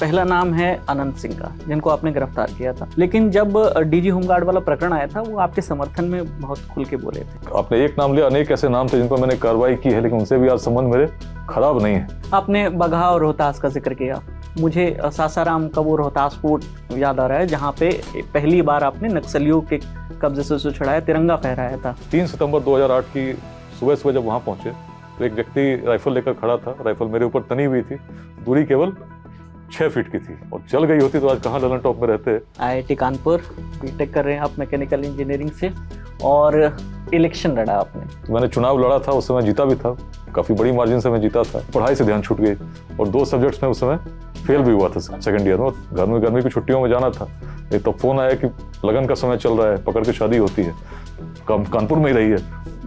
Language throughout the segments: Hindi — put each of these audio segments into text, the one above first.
पहला नाम है अनंत सिंह का जिनको आपने गिरफ्तार किया था लेकिन जब डीजी होमगार्ड वाला प्रकरण आया था वो आपके समर्थन में बहुत खुल के बोले थे आपने एक नाम लिया अनेक ऐसे नाम थे जिन पर मैंने कार्रवाई की है लेकिन उनसे भी आज संबंध मेरे खराब नहीं है आपने बघा और रोहतास का जिक्र किया मुझे सासाराम का वो रोहतास फोर्ट याद आ रहा है जहाँ पे पहली बार आपने नक्सलियों के कब्जे से उसे छुड़ाया तिरंगा फहराया था तीन सितंबर 2008 की सुबह सुबह जब वहाँ पहुंचे तो एक व्यक्ति राइफल लेकर खड़ा था राइफल मेरे ऊपर तनी हुई थी दूरी केवल छह फीट की थी और जल गई होती तो आज कहाँ ललन टॉप में रहते आईआईटी कानपुर बीटेक कर रहे हैं आप मैकेनिकल इंजीनियरिंग से और इलेक्शन लड़ा आपने मैंने चुनाव लड़ा था उस समय जीता भी था काफ़ी बड़ी मार्जिन से मैं जीता था पढ़ाई से ध्यान छूट गई और दो सब्जेक्ट्स में उस समय फेल भी हुआ था सेकेंड ईयर में घर में गर्मी की छुट्टियों में जाना था एक तो फ़ोन आया कि लगन का समय चल रहा है पकड़ के शादी होती है कानपुर में ही रही है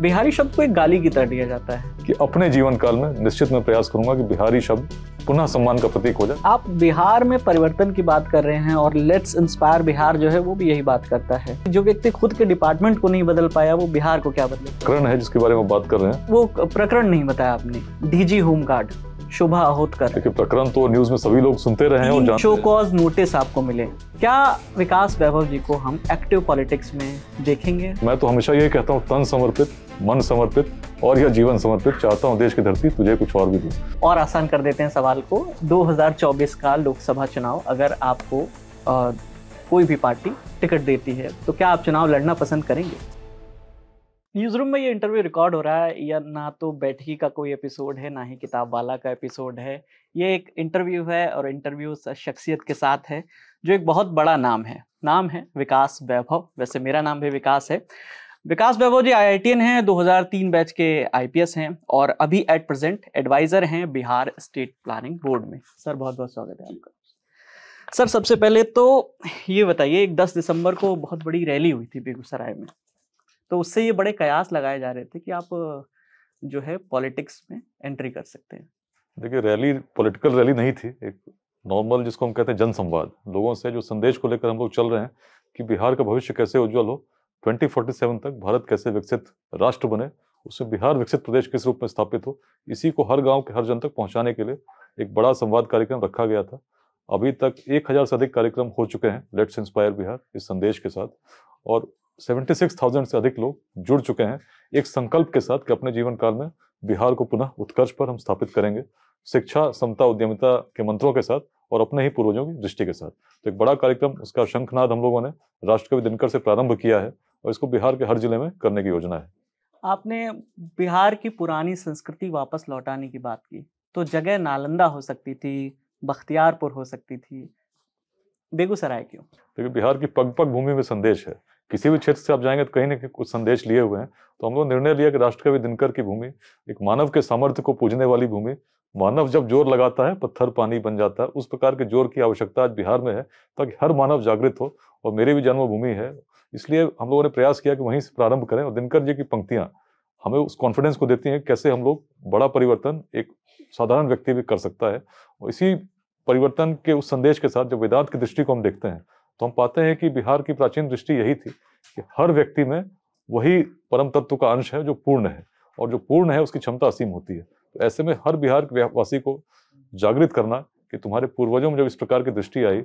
बिहारी शब्द को एक गाली की तरह दिया जाता है कि अपने जीवन काल में निश्चित में प्रयास करूंगा कि बिहारी शब्द पुनः सम्मान का प्रतीक हो जाए आप बिहार में परिवर्तन की बात कर रहे हैं और लेट्स इंस्पायर बिहार जो है वो भी यही बात करता है जो व्यक्ति खुद के डिपार्टमेंट को नहीं बदल पाया वो बिहार को क्या बदले प्रकरण है जिसके बारे में बात कर रहे हैं वो प्रकरण नहीं बताया आपने डीजी होम गार्ड शोभा आहोत देखिए प्रकरण तो न्यूज में सभी लोग सुनते रहे और शो कॉज नोटिस आपको मिले क्या विकास वैभव जी को हम एक्टिव पॉलिटिक्स में देखेंगे मैं तो हमेशा ये कहता हूँ तन समर्पित मन समर्पित और यह जीवन समर्पित चाहता हूँ देश की धरती तुझे कुछ और भी दू और आसान कर देते हैं सवाल को 2024 का लोकसभा चुनाव अगर आपको आ, कोई भी पार्टी टिकट देती है तो क्या आप चुनाव लड़ना पसंद करेंगे न्यूज रूम में ये इंटरव्यू रिकॉर्ड हो रहा है या ना तो बैठकी का कोई एपिसोड है ना ही किताब वाला का एपिसोड है ये एक इंटरव्यू है और इंटरव्यू शख्सियत के साथ है जो एक बहुत बड़ा नाम है नाम है विकास वैभव वैसे मेरा नाम भी विकास है विकास वैभव जी आई हैं 2003 बैच के आई हैं और अभी एट प्रेजेंट एडवाइजर हैं बिहार स्टेट प्लानिंग बोर्ड में सर बहुत बहुत स्वागत है आपका सर सबसे पहले तो ये बताइए एक दस दिसंबर को बहुत बड़ी रैली हुई थी बेगूसराय में तो उससे ये बड़े कयास लगाए जा रहे थे कि आप जो है पॉलिटिक्स में एंट्री कर सकते हैं देखिए रैली पॉलिटिकल रैली नहीं थी एक नॉर्मल जिसको हम कहते हैं जनसंवाद लोगों से जो संदेश को लेकर हम लोग चल रहे हैं कि बिहार का भविष्य कैसे उज्जवल हो 2047 तक भारत कैसे विकसित राष्ट्र बने उससे बिहार विकसित प्रदेश किस रूप में स्थापित हो इसी को हर गांव के हर जन तक पहुंचाने के लिए एक बड़ा संवाद कार्यक्रम रखा गया था अभी तक एक हज़ार से अधिक कार्यक्रम हो चुके हैं लेट्स इंस्पायर बिहार इस संदेश के साथ और 76,000 से अधिक लोग जुड़ चुके हैं एक संकल्प के साथ कि अपने जीवन काल में बिहार को पुनः उत्कर्ष पर हम स्थापित करेंगे शिक्षा समता उद्यमिता के मंत्रों के साथ और अपने ही पूर्वजों की दृष्टि के साथ तो एक बड़ा कार्यक्रम उसका शंखनाद हम लोगों ने राष्ट्रकवि दिनकर से प्रारंभ किया है और इसको बिहार के हर जिले में करने की योजना है आपने बिहार की पुरानी संस्कृति वापस लौटाने की बात की तो जगह नालंदा हो सकती थी बख्तियारपुर हो सकती थी बेगूसराय क्यों देखिए बिहार की पग पग भूमि में संदेश है किसी भी क्षेत्र से आप जाएंगे तो कहीं ना कहीं कुछ संदेश लिए हुए हैं तो हम लोग निर्णय लिया कि राष्ट्रकवि दिनकर की भूमि एक मानव के सामर्थ्य को पूजने वाली भूमि मानव जब जोर लगाता है पत्थर पानी बन जाता है उस प्रकार के जोर की आवश्यकता आज बिहार में है ताकि हर मानव जागृत हो और मेरी भी जन्मभूमि है इसलिए हम लोगों ने प्रयास किया कि वहीं से प्रारंभ करें और दिनकर जी की पंक्तियाँ हमें उस कॉन्फिडेंस को देती हैं कैसे हम लोग बड़ा परिवर्तन एक साधारण व्यक्ति भी कर सकता है और इसी परिवर्तन के उस संदेश के साथ जब वेदांत की दृष्टि को हम देखते हैं तो हम पाते हैं कि बिहार की प्राचीन दृष्टि यही थी कि हर व्यक्ति में वही परम तत्व का अंश है जो पूर्ण है और जो पूर्ण है उसकी क्षमता असीम होती है तो ऐसे में हर बिहार के वासी को जागृत करना कि तुम्हारे पूर्वजों में जब इस प्रकार की दृष्टि आई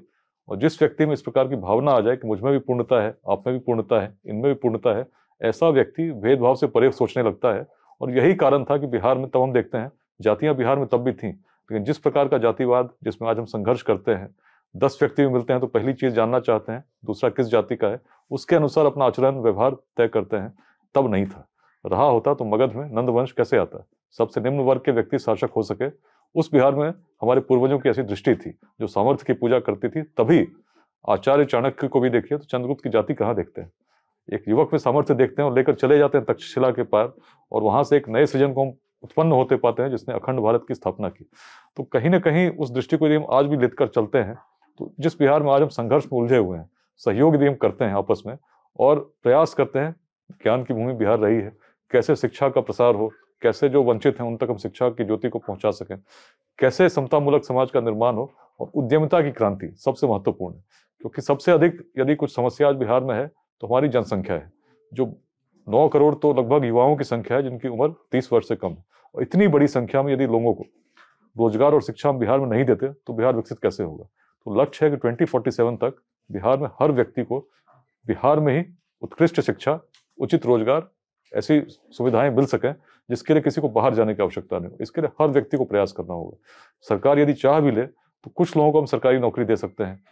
और जिस व्यक्ति में इस प्रकार की भावना आ जाए कि मुझ में भी पूर्णता है आप में भी पूर्णता है इनमें भी पूर्णता है ऐसा व्यक्ति भेदभाव से परे सोचने लगता है और यही कारण था कि बिहार में तब हम देखते हैं जातियां बिहार में तब भी थीं लेकिन जिस प्रकार का जातिवाद जिसमें आज हम संघर्ष करते हैं दस व्यक्ति भी मिलते हैं तो पहली चीज जानना चाहते हैं दूसरा किस जाति का है उसके अनुसार अपना आचरण व्यवहार तय करते हैं तब नहीं था रहा होता तो मगध में नंदवंश कैसे आता सबसे निम्न वर्ग के व्यक्ति शासक हो सके उस बिहार में हमारे पूर्वजों की ऐसी दृष्टि थी जो सामर्थ्य की पूजा करती थी तभी आचार्य चाणक्य को भी देखिए तो चंद्रगुप्त की जाति कहाँ देखते हैं एक युवक में सामर्थ्य देखते हैं और लेकर चले जाते हैं तक्षशिला के पार और वहां से एक नए सृजन को हम उत्पन्न होते पाते हैं जिसने अखंड भारत की स्थापना की तो कहीं ना कहीं उस दृष्टि को यदि हम आज भी लेकर चलते हैं तो जिस बिहार में आज हम संघर्ष में उलझे हुए हैं सहयोग यदि हम करते हैं आपस में और प्रयास करते हैं ज्ञान की भूमि बिहार रही है कैसे शिक्षा का प्रसार हो कैसे जो वंचित हैं उन तक हम शिक्षा की ज्योति को पहुंचा सकें कैसे समतामूलक समाज का निर्माण हो और उद्यमिता की क्रांति सबसे महत्वपूर्ण है क्योंकि सबसे अधिक यदि कुछ समस्या आज बिहार में है तो हमारी जनसंख्या है जो नौ करोड़ तो लगभग युवाओं की संख्या है जिनकी उम्र तीस वर्ष से कम है और इतनी बड़ी संख्या में यदि लोगों को रोजगार और शिक्षा हम बिहार में नहीं देते तो बिहार विकसित कैसे होगा तो लक्ष्य है कि ट्वेंटी फोर्टी सेवन तक बिहार में हर व्यक्ति को बिहार में ही उत्कृष्ट शिक्षा उचित रोजगार ऐसी सुविधाएं मिल सकें जिसके लिए किसी को बाहर जाने की आवश्यकता नहीं हो इसके लिए हर व्यक्ति को प्रयास करना होगा सरकार यदि चाह भी ले तो कुछ लोगों को हम सरकारी नौकरी दे सकते हैं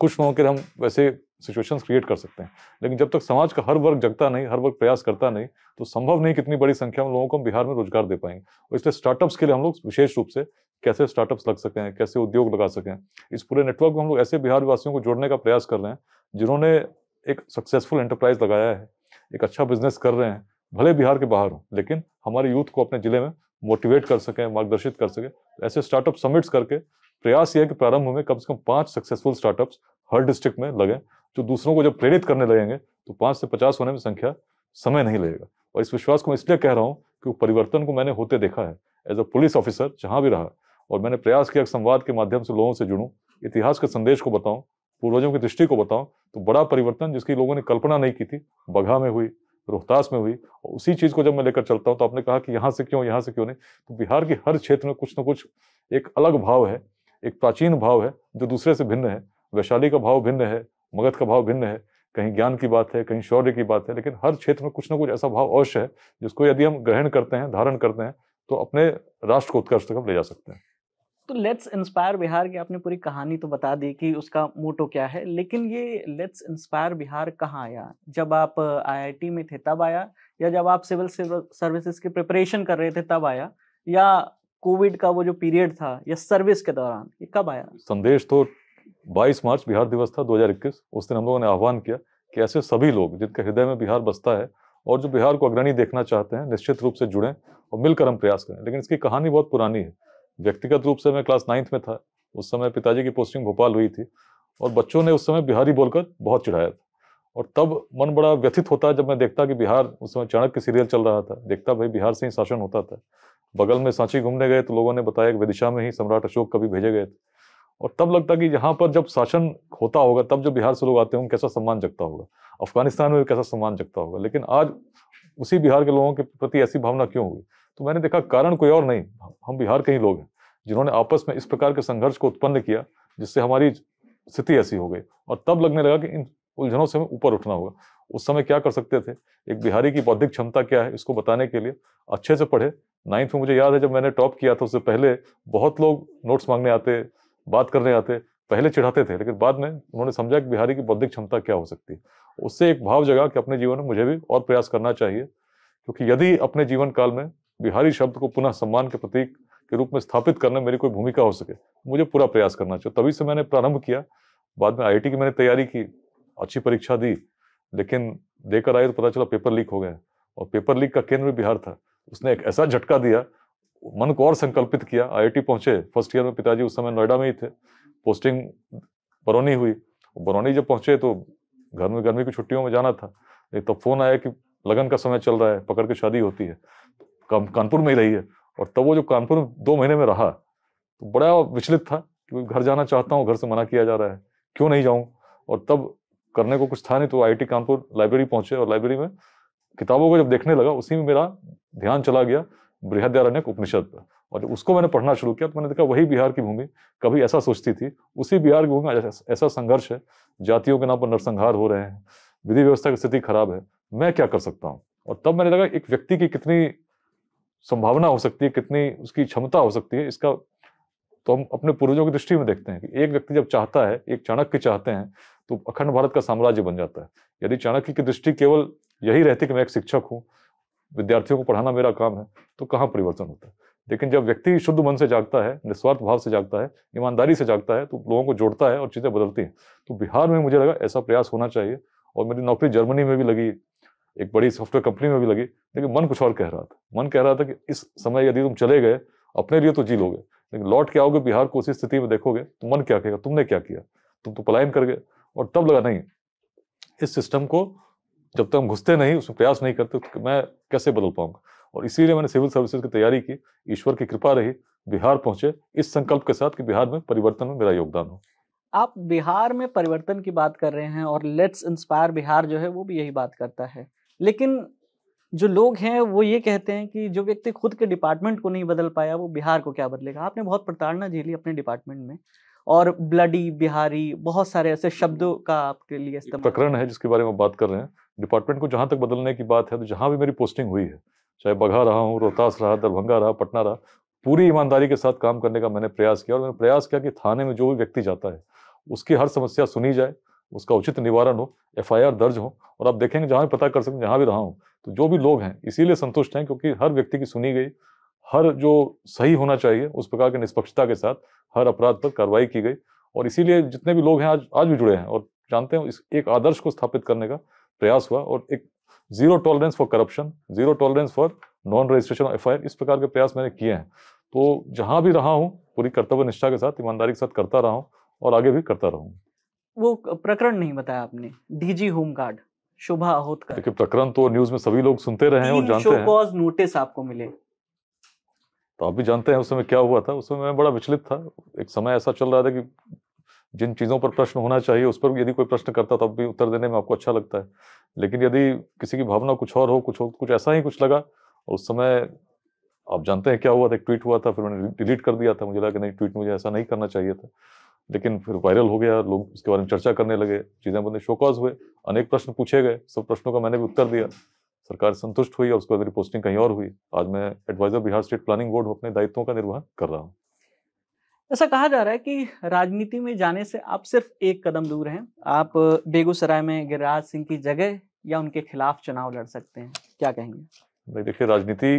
कुछ मौके हम वैसे सिचुएशंस क्रिएट कर सकते हैं लेकिन जब तक समाज का हर वर्ग जगता नहीं हर वर्ग प्रयास करता नहीं तो संभव नहीं कितनी बड़ी संख्या में लोगों को हम बिहार में रोजगार दे पाएंगे और इसलिए स्टार्टअप्स के लिए हम लोग विशेष रूप से कैसे स्टार्टअप्स लग सकें कैसे उद्योग लगा सकें इस पूरे नेटवर्क में हम लोग ऐसे बिहार वासियों को जोड़ने का प्रयास कर रहे हैं जिन्होंने एक सक्सेसफुल एंटरप्राइज लगाया है एक अच्छा बिजनेस कर रहे हैं भले बिहार के बाहर हो लेकिन हमारे यूथ को अपने जिले में मोटिवेट कर सकें मार्गदर्शित कर सकें ऐसे स्टार्टअप समिट्स करके प्रयास यह है कि प्रारंभ में कम से कम पांच सक्सेसफुल स्टार्टअप्स हर डिस्ट्रिक्ट में लगे जो दूसरों को जब प्रेरित करने लगेंगे तो पांच से पचास होने में संख्या समय नहीं लगेगा और इस विश्वास को मैं इसलिए कह रहा हूँ कि परिवर्तन को मैंने होते देखा है एज अ पुलिस ऑफिसर जहां भी रहा और मैंने प्रयास किया संवाद के माध्यम से लोगों से जुड़ूं इतिहास के संदेश को बताऊं पूर्वजों की दृष्टि को बताऊं तो बड़ा परिवर्तन जिसकी लोगों ने कल्पना नहीं की थी बघा में हुई रोहतास में हुई और उसी चीज़ को जब मैं लेकर चलता हूँ तो आपने कहा कि यहाँ से क्यों यहाँ से क्यों नहीं तो बिहार के हर क्षेत्र में कुछ ना कुछ एक अलग भाव है एक प्राचीन भाव है जो दूसरे से भिन्न है वैशाली का भाव भिन्न है मगध का भाव भिन्न है कहीं ज्ञान की बात है कहीं शौर्य की बात है लेकिन हर क्षेत्र में कुछ ना कुछ ऐसा भाव अवश्य है जिसको यदि हम ग्रहण करते हैं धारण करते हैं तो अपने राष्ट्र को उत्कर्ष तक ले जा सकते हैं तो लेट्स इंस्पायर बिहार की आपने पूरी कहानी तो बता दी कि उसका मोटो क्या है लेकिन ये लेट्स इंस्पायर बिहार कहाँ आया जब आप आईआईटी में थे तब आया या जब आप सिविल सर्विसेज की प्रिपरेशन कर रहे थे तब आया या कोविड का वो जो पीरियड था या सर्विस के दौरान ये कब आया संदेश तो 22 मार्च बिहार दिवस था 2021 उस दिन हम लोगों ने आह्वान किया कि ऐसे सभी लोग जिनके हृदय में बिहार बसता है और जो बिहार को अग्रणी देखना चाहते हैं निश्चित रूप से जुड़ें और मिलकर हम प्रयास करें लेकिन इसकी कहानी बहुत पुरानी है व्यक्तिगत रूप से मैं क्लास नाइन्थ में था उस समय पिताजी की पोस्टिंग भोपाल हुई थी और बच्चों ने उस समय बिहारी बोलकर बहुत चिढ़ाया था और तब मन बड़ा व्यथित होता जब मैं देखता कि बिहार उस समय चाणक्य सीरियल चल रहा था देखता भाई बिहार से ही शासन होता था बगल में सांची घूमने गए तो लोगों ने बताया कि विदिशा में ही सम्राट अशोक कभी भेजे गए थे और तब लगता कि यहाँ पर जब शासन होता होगा तब जब बिहार से लोग आते होंगे कैसा सम्मान जगता होगा अफगानिस्तान में कैसा सम्मान जगता होगा लेकिन आज उसी बिहार के लोगों के प्रति ऐसी भावना क्यों हुई तो मैंने देखा कारण कोई और नहीं हम बिहार के ही लोग हैं जिन्होंने आपस में इस प्रकार के संघर्ष को उत्पन्न किया जिससे हमारी स्थिति ऐसी हो गई और तब लगने लगा कि इन उलझनों से हमें ऊपर उठना होगा उस समय क्या कर सकते थे एक बिहारी की बौद्धिक क्षमता क्या है इसको बताने के लिए अच्छे से पढ़े नाइन्थ में मुझे याद है जब मैंने टॉप किया था उससे पहले बहुत लोग नोट्स मांगने आते बात करने आते पहले चिढ़ाते थे लेकिन बाद में उन्होंने समझा कि बिहारी की बौद्धिक क्षमता क्या हो सकती है उससे एक भाव जगा कि अपने जीवन में मुझे भी और प्रयास करना चाहिए क्योंकि यदि अपने जीवन काल में बिहारी शब्द को पुनः सम्मान के प्रतीक के रूप में स्थापित करने मेरी कोई भूमिका हो सके मुझे पूरा प्रयास करना चाहिए तभी से मैंने प्रारंभ किया बाद में आई की मैंने तैयारी की अच्छी परीक्षा दी लेकिन देकर आए तो पता चला पेपर लीक हो गए और पेपर लीक का केंद्र भी बिहार था उसने एक ऐसा झटका दिया मन को और संकल्पित किया आईआईटी पहुंचे फर्स्ट ईयर में पिताजी उस समय नोएडा में ही थे पोस्टिंग बरौनी हुई बरौनी जब पहुंचे तो घर में गर्मी की छुट्टियों में जाना था तब तो फोन आया कि लगन का समय चल रहा है पकड़ के शादी होती है कानपुर में ही रही है और तब वो जो कानपुर में दो महीने में रहा तो बड़ा विचलित था कि घर जाना चाहता हूँ घर से मना किया जा रहा है क्यों नहीं जाऊँ और तब करने को कुछ था नहीं तो आई टी कानपुर लाइब्रेरी पहुंचे और लाइब्रेरी में किताबों को जब देखने लगा उसी में मेरा ध्यान चला गया बृहद्यारण्य उपनिषद पर और जब उसको मैंने पढ़ना शुरू किया तो मैंने देखा वही बिहार की भूमि कभी ऐसा सोचती थी उसी बिहार की भूमि ऐसा संघर्ष है जातियों के नाम पर नरसंहार हो रहे हैं विधि व्यवस्था की स्थिति खराब है मैं क्या कर सकता हूँ और तब मैंने लगा एक व्यक्ति की कितनी संभावना हो सकती है कितनी उसकी क्षमता हो सकती है इसका तो हम अपने पूर्वजों की दृष्टि में देखते हैं कि एक व्यक्ति जब चाहता है एक चाणक्य चाहते हैं तो अखंड भारत का साम्राज्य बन जाता है यदि चाणक्य की दृष्टि केवल यही रहती कि मैं एक शिक्षक हूँ विद्यार्थियों को पढ़ाना मेरा काम है तो कहाँ परिवर्तन होता है लेकिन जब व्यक्ति शुद्ध मन से जागता है निस्वार्थ भाव से जागता है ईमानदारी से जागता है तो लोगों को जोड़ता है और चीज़ें बदलती हैं तो बिहार में मुझे लगा ऐसा प्रयास होना चाहिए और मेरी नौकरी जर्मनी में भी लगी एक बड़ी सॉफ्टवेयर कंपनी में भी लगी लेकिन मन कुछ और कह रहा था मन कह रहा था कि इस समय यदि तुम चले गए अपने लिए तो जी लोगे लेकिन लौट के आओगे बिहार को उसी स्थिति में देखोगे तो मन क्या कहेगा तुमने क्या किया तुम तो पलायन कर गए और तब लगा नहीं इस सिस्टम को जब तक हम घुसते नहीं उसमें प्रयास नहीं करते तो मैं कैसे बदल पाऊंगा और इसीलिए मैंने सिविल सर्विसेज की तैयारी की ईश्वर की कृपा रही बिहार पहुंचे इस संकल्प के साथ कि बिहार में परिवर्तन में मेरा योगदान हो आप बिहार में परिवर्तन की बात कर रहे हैं और लेट्स इंस्पायर बिहार जो है वो भी यही बात करता है लेकिन जो लोग हैं वो ये कहते हैं कि जो व्यक्ति खुद के डिपार्टमेंट को नहीं बदल पाया वो बिहार को क्या बदलेगा आपने बहुत प्रताड़ना झेली अपने डिपार्टमेंट में और ब्लडी बिहारी बहुत सारे ऐसे शब्दों का आपके लिए इस्तेमाल प्रकरण है जिसके बारे में बात कर रहे हैं डिपार्टमेंट को जहाँ तक बदलने की बात है तो जहाँ भी मेरी पोस्टिंग हुई है चाहे बघा रहा हूँ रोहतास रहा दरभंगा रहा पटना रहा पूरी ईमानदारी के साथ काम करने का मैंने प्रयास किया और मैंने प्रयास किया कि थाने में जो भी व्यक्ति जाता है उसकी हर समस्या सुनी जाए उसका उचित निवारण हो एफ दर्ज हो और आप देखेंगे जहाँ भी पता कर सकते जहाँ भी रहा हूँ तो जो भी लोग हैं इसीलिए संतुष्ट हैं क्योंकि हर व्यक्ति की सुनी गई हर जो सही होना चाहिए उस प्रकार के निष्पक्षता के साथ हर अपराध पर कार्रवाई की गई और इसीलिए जितने भी लोग हैं आज आज भी जुड़े हैं और जानते हैं इस एक आदर्श को स्थापित करने का प्रयास हुआ और एक zero tolerance for corruption zero tolerance for non registration एफ इस प्रकार के प्रयास मैंने किए हैं तो जहाँ भी रहा हूँ पूरी कर्तव्य निष्ठा के साथ ईमानदारी के साथ करता रहा हूँ और आगे भी करता रहूँगा वो प्रकरण नहीं बताया आपने डीजी होम गार्ड शोभा आहोत देखिए प्रकरण तो न्यूज में सभी लोग सुनते रहे हैं और जानते हैं कॉज नोटिस आपको मिले तो आप भी जानते हैं उस समय क्या हुआ था उस समय मैं बड़ा विचलित था एक समय ऐसा चल रहा था कि जिन चीज़ों पर प्रश्न होना चाहिए उस पर यदि कोई प्रश्न करता तब भी उत्तर देने में आपको अच्छा लगता है लेकिन यदि किसी की भावना कुछ और हो कुछ हो कुछ ऐसा ही कुछ लगा उस समय आप जानते हैं क्या हुआ था एक ट्वीट हुआ था फिर मैंने डिलीट कर दिया था मुझे लगा कि नहीं ट्वीट मुझे ऐसा नहीं करना चाहिए था लेकिन फिर वायरल हो गया लोग उसके बारे में चर्चा करने लगे चीज़ें बने शोकॉज हुए अनेक प्रश्न पूछे गए सब प्रश्नों का मैंने भी उत्तर दिया सरकार संतुष्ट हुई और उसके बाद मेरी पोस्टिंग कहीं और हुई आज मैं adviser Bihar state planning board अपने दायित्वों का निर्वाह कर रहा हूँ ऐसा कहा जा रहा है कि राजनीति में जाने से आप सिर्फ एक कदम दूर हैं आप बेगूसराय में गिरिराज सिंह की जगह या उनके खिलाफ चुनाव लड़ सकते हैं क्या कहेंगे नहीं देखिए राजनीति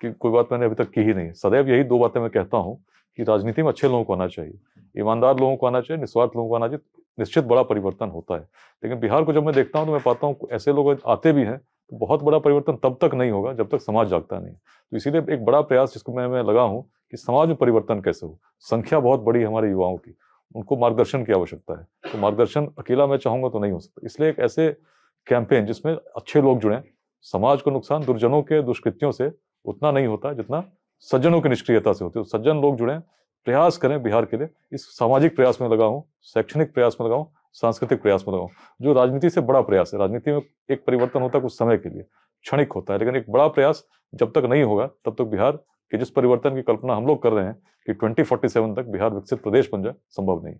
की कोई बात मैंने अभी तक की ही नहीं सदैव यही दो बातें मैं कहता हूँ कि राजनीति में अच्छे लोगों को आना चाहिए ईमानदार लोगों को आना चाहिए निस्वार्थ लोगों को आना चाहिए निश्चित बड़ा परिवर्तन होता है लेकिन बिहार को जब मैं देखता हूँ तो मैं पाता हूँ ऐसे लोग आते भी हैं तो बहुत बड़ा परिवर्तन तब तक नहीं होगा जब तक समाज जागता नहीं तो इसीलिए एक बड़ा प्रयास जिसको मैं मैं लगा हूँ कि समाज में परिवर्तन कैसे हो संख्या बहुत बड़ी है हमारे युवाओं की उनको मार्गदर्शन की आवश्यकता है तो मार्गदर्शन अकेला मैं चाहूँगा तो नहीं हो सकता इसलिए एक ऐसे कैंपेन जिसमें अच्छे लोग जुड़े समाज को नुकसान दुर्जनों के दुष्कृतियों से उतना नहीं होता जितना सज्जनों की निष्क्रियता से होती है तो सज्जन लोग जुड़े प्रयास करें बिहार के लिए इस सामाजिक प्रयास में लगा हूँ शैक्षणिक प्रयास में लगाऊँ सांस्कृतिक प्रयास में लगाऊँ जो राजनीति से बड़ा प्रयास है राजनीति में एक परिवर्तन होता है कुछ समय के लिए क्षणिक होता है लेकिन एक बड़ा प्रयास जब तक नहीं होगा तब तक बिहार के जिस परिवर्तन की कल्पना हम लोग कर रहे हैं कि ट्वेंटी तक बिहार विकसित प्रदेश बन जाए संभव नहीं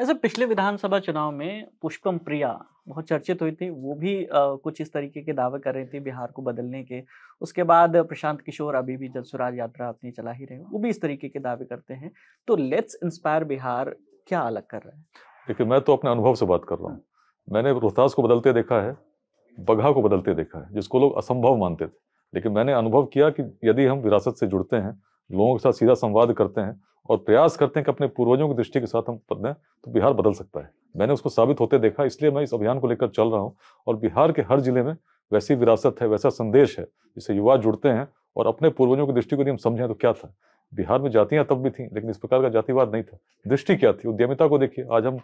ऐसे पिछले विधानसभा चुनाव में पुष्पम प्रिया बहुत चर्चित हुई थी वो भी आ, कुछ इस तरीके के दावे कर रही थी बिहार को बदलने के उसके बाद प्रशांत किशोर अभी भी जल यात्रा अपनी चला ही रहे वो भी इस तरीके के दावे करते हैं तो लेट्स इंस्पायर बिहार क्या अलग कर रहा है देखिए मैं तो अपने अनुभव से बात कर रहा हूँ मैंने रोहतास को बदलते देखा है बघा को बदलते देखा है जिसको लोग असंभव मानते थे लेकिन मैंने अनुभव किया कि यदि हम विरासत से जुड़ते हैं लोगों के साथ सीधा संवाद करते हैं और प्रयास करते हैं कि अपने पूर्वजों की दृष्टि के साथ हम बदलें तो बिहार बदल सकता है मैंने उसको साबित होते देखा इसलिए मैं इस अभियान को लेकर चल रहा हूँ और बिहार के हर जिले में वैसी विरासत है वैसा संदेश है जिससे युवा जुड़ते हैं और अपने पूर्वजों की दृष्टि को यदि हम समझें तो क्या था बिहार में जातियाँ तब भी थी लेकिन इस प्रकार का जातिवाद नहीं था दृष्टि क्या थी उद्यमिता को देखिए आज हम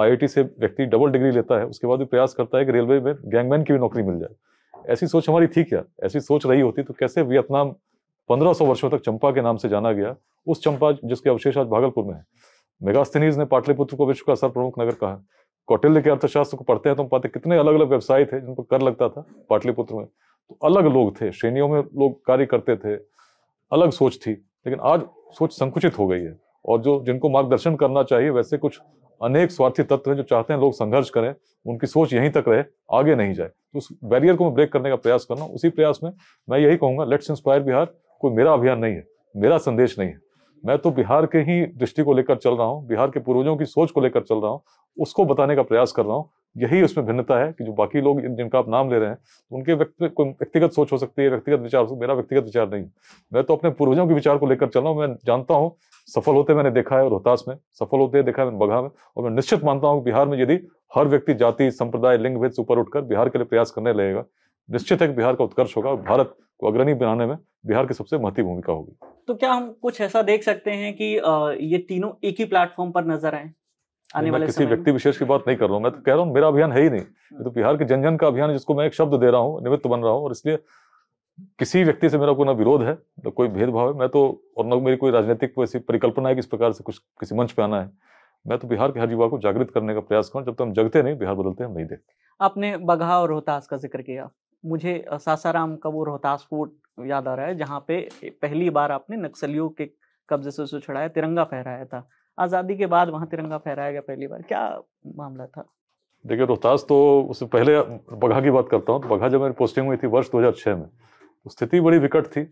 आई से व्यक्ति डबल डिग्री लेता है उसके बाद भी प्रयास करता है कि रेलवे में गैंगमैन की भी नौकरी मिल जाए ऐसी सोच हमारी थी क्या ऐसी सोच रही होती तो कैसे वियतनाम पंद्रह सौ वर्षों तक चंपा के नाम से जाना गया उस चंपा जिसके अवशेष आज भागलपुर में है मेगास्थनीज ने पाटलिपुत्र को विश्व का सर प्रमुख नगर कहा कौटिल्य के अर्थशास्त्र को पढ़ते हैं तो हम पाते कितने अलग अलग व्यवसाय थे जिन पर कर लगता था पाटलिपुत्र में तो अलग लोग थे श्रेणियों में लोग कार्य करते थे अलग सोच थी लेकिन आज सोच संकुचित हो गई है और जो जिनको मार्गदर्शन करना चाहिए वैसे कुछ अनेक स्वार्थी तत्व हैं जो चाहते हैं लोग संघर्ष करें उनकी सोच यहीं तक रहे आगे नहीं जाए तो उस बैरियर को मैं ब्रेक करने का प्रयास करना उसी प्रयास में मैं यही कहूंगा लेट्स इंस्पायर बिहार कोई मेरा अभियान नहीं है मेरा संदेश नहीं है मैं तो बिहार के ही दृष्टि को लेकर चल रहा हूँ बिहार के पूर्वजों की सोच को लेकर चल रहा हूँ उसको बताने का प्रयास कर रहा हूँ यही उसमें भिन्नता है कि जो बाकी लोग जिनका आप नाम ले रहे हैं उनके व्यक्ति व्यक्तिगत सोच हो सकती है व्यक्तिगत विचार मेरा व्यक्तिगत विचार नहीं मैं तो अपने पूर्वजों के विचार को लेकर चल रहा हूँ मैं जानता हूँ सफल होते मैंने देखा है रोहतास में सफल होते देखा है मैंने बघा में और मैं निश्चित मानता हूँ बिहार में यदि हर व्यक्ति जाति संप्रदाय लिंग भेद से ऊपर उठकर बिहार के लिए प्रयास करने लगेगा निश्चित है कि बिहार का उत्कर्ष होगा और भारत को अग्रणी बनाने में बिहार की सबसे महत्वपूर्ण भूमिका होगी तो क्या हम कुछ ऐसा देख सकते हैं कि ये तीनों एक ही प्लेटफॉर्म पर नजर आए आने वाले किसी व्यक्ति विशेष की बात नहीं कर रहा हूँ मैं तो कह रहा हूँ मेरा अभियान है ही नहीं तो बिहार के जन जन का अभियान जिसको मैं एक शब्द दे रहा हूँ निमित्त बन रहा हूँ और इसलिए किसी व्यक्ति से मेरा कोई ना विरोध है न कोई भेदभाव है मैं तो और ना मेरी कोई राजनीतिक ऐसी परिकल्पना है कि इस प्रकार से कुछ किसी मंच पे आना है मैं तो बिहार के हर युवा को जागृत करने का प्रयास करूँ जब तक तो हम जगते नहीं बिहार बदलते हम नहीं देखते आपने बघा और रोहतास का जिक्र किया मुझे सासाराम का वो रोहतास फोर्ट याद आ रहा है जहाँ पे पहली बार आपने नक्सलियों के कब्जे से उसे छुड़ाया तिरंगा फहराया था आज़ादी के बाद वहाँ तिरंगा फहराया गया पहली बार क्या मामला था देखिए रोहतास तो उससे पहले बघा की बात करता हूँ तो बघा जब मेरी पोस्टिंग हुई थी वर्ष 2006 में तो स्थिति बड़ी विकट थी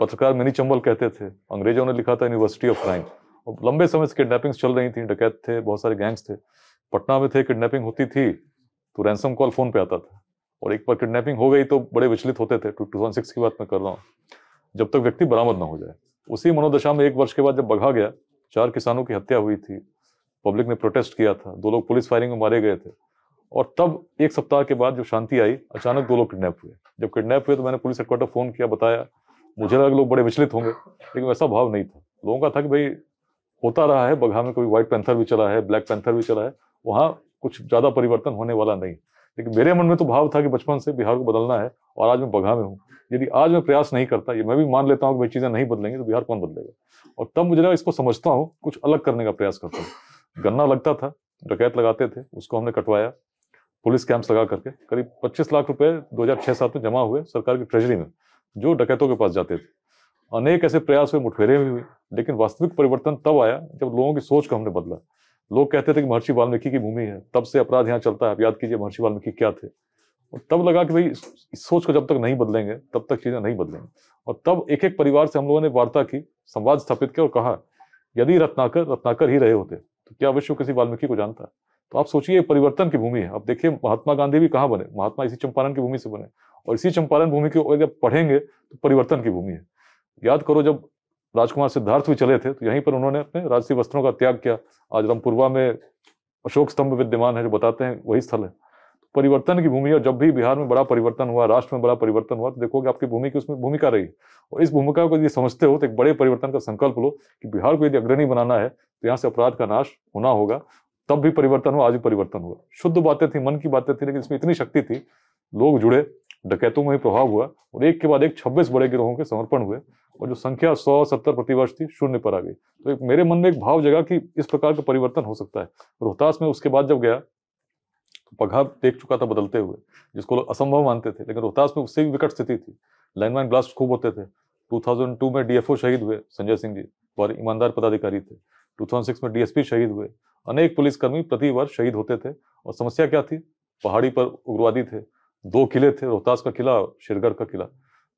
पत्रकार मिनी चंबल कहते थे अंग्रेजों ने लिखा था यूनिवर्सिटी ऑफ क्राइम और लंबे समय से किडनैपिंग्स चल रही थी डकैत थे बहुत सारे गैंग्स थे पटना में थे किडनैपिंग होती थी तो रैंसम कॉल फोन पे आता था और एक बार किडनैपिंग हो गई तो बड़े विचलित होते थे टू थाउजेंड सिक्स की बात मैं कर रहा हूँ जब तक व्यक्ति बरामद ना हो जाए उसी मनोदशा में एक वर्ष के बाद जब बघा गया चार किसानों की हत्या हुई थी पब्लिक ने प्रोटेस्ट किया था दो लोग पुलिस फायरिंग में मारे गए थे और तब एक सप्ताह के बाद जो शांति आई अचानक दो लोग किडनैप हुए जब किडनैप हुए तो मैंने पुलिस हेडक्वार्टर फोन किया बताया मुझे लगा लोग बड़े विचलित होंगे लेकिन वैसा भाव नहीं था लोगों का था कि भाई होता रहा है बघा में कोई व्हाइट पैंथर भी चला है ब्लैक पैंथर भी चला है वहाँ कुछ ज़्यादा परिवर्तन होने वाला नहीं लेकिन मेरे मन में तो भाव था कि बचपन से बिहार को बदलना है और आज मैं बघा में हूँ यदि आज मैं प्रयास नहीं करता ये मैं भी मान लेता हूँ कि मेरी चीज़ें नहीं बदलेंगी तो बिहार कौन बदलेगा और तब मुझे इसको समझता हूँ कुछ अलग करने का प्रयास करता हूँ गन्ना लगता था डकैत लगाते थे उसको हमने कटवाया पुलिस कैंप्स लगा करके करीब 25 लाख रुपए 2006 साल में जमा हुए सरकार की ट्रेजरी में जो डकैतों के पास जाते थे अनेक ऐसे प्रयास हुए मुठभेरे भी हुई लेकिन वास्तविक परिवर्तन तब आया जब लोगों की सोच को हमने बदला लोग कहते थे कि महर्षि वाल्मीकि की भूमि है तब से अपराध यहाँ चलता है आप याद कीजिए महर्षि वाल्मीकि क्या थे और तब लगा कि भाई इस सोच को जब तक नहीं बदलेंगे तब तक चीज़ें नहीं बदलेंगे और तब एक एक परिवार से हम लोगों ने वार्ता की संवाद स्थापित किया और कहा यदि रत्नाकर रत्नाकर ही रहे होते तो क्या विश्व किसी वाल्मीकि को जानता है तो आप सोचिए परिवर्तन की भूमि है अब देखिए महात्मा गांधी भी कहाँ बने महात्मा इसी चंपारण की भूमि से बने और इसी चंपारण भूमि की जब पढ़ेंगे तो परिवर्तन की भूमि है याद करो जब राजकुमार सिद्धार्थ भी चले थे तो यहीं पर उन्होंने अपने राजसी वस्त्रों का त्याग किया आज रामपुरवा में अशोक स्तंभ विद्यमान है जो बताते हैं वही स्थल है परिवर्तन की भूमि और जब भी बिहार में बड़ा परिवर्तन हुआ राष्ट्र में बड़ा परिवर्तन हुआ तो देखो कि आपकी भूमि की उसमें भूमिका रही और इस भूमिका को यदि समझते हो तो एक बड़े परिवर्तन का संकल्प लो कि बिहार को यदि अग्रणी बनाना है तो यहाँ से अपराध का नाश होना होगा तब भी परिवर्तन हुआ आज भी परिवर्तन हुआ शुद्ध बातें थी मन की बातें थी लेकिन इसमें इतनी शक्ति थी लोग जुड़े डकैतों में ही प्रभाव हुआ और एक के बाद एक छब्बीस बड़े गिरोहों के समर्पण हुए और जो संख्या सौ सत्तर प्रतिवर्ष थी शून्य पर आ गई तो एक मेरे मन में एक भाव जगा कि इस प्रकार का परिवर्तन हो सकता है रोहतास में उसके बाद जब गया तो पघा देख चुका था बदलते हुए जिसको लोग असंभव मानते थे लेकिन रोहतास में उससे भी विकट स्थिति थी लैंडमाइन ब्लास्ट खूब होते थे 2002 में डीएफओ शहीद हुए संजय सिंह जी और ईमानदार पदाधिकारी थे 2006 में डीएसपी शहीद हुए अनेक पुलिसकर्मी प्रतिवर्ष शहीद होते थे और समस्या क्या थी पहाड़ी पर उग्रवादी थे दो किले थे रोहतास का किला शेरगढ़ का किला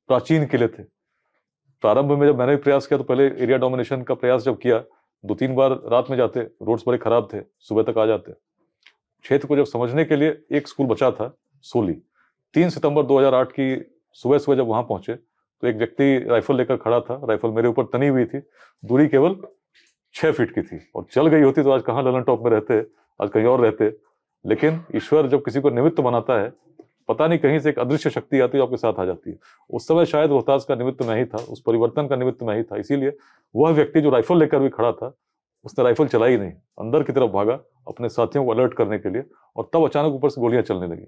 प्राचीन किले थे प्रारंभ में जब मैंने भी प्रयास किया तो पहले एरिया डोमिनेशन का प्रयास जब किया दो तीन बार रात में जाते रोड्स बड़े खराब थे सुबह तक आ जाते क्षेत्र को जब समझने के लिए एक स्कूल बचा था सोली तीन सितंबर 2008 की सुबह सुबह जब वहां पहुंचे तो एक व्यक्ति राइफल लेकर खड़ा था राइफल मेरे ऊपर तनी हुई थी दूरी केवल छः फीट की थी और चल गई होती तो आज कहाँ ललन टॉप में रहते आज कहीं और रहते लेकिन ईश्वर जब किसी को निमित्त बनाता है पता नहीं कहीं से एक अदृश्य शक्ति आती है आपके साथ आ जाती है उस समय शायद रोहतास का निमित्त मैं ही था उस परिवर्तन का निमित्त मैं ही था इसीलिए वह व्यक्ति जो राइफल लेकर भी खड़ा था उसने राइफल चलाई नहीं अंदर की तरफ भागा अपने साथियों को अलर्ट करने के लिए और तब अचानक ऊपर से गोलियां चलने लगी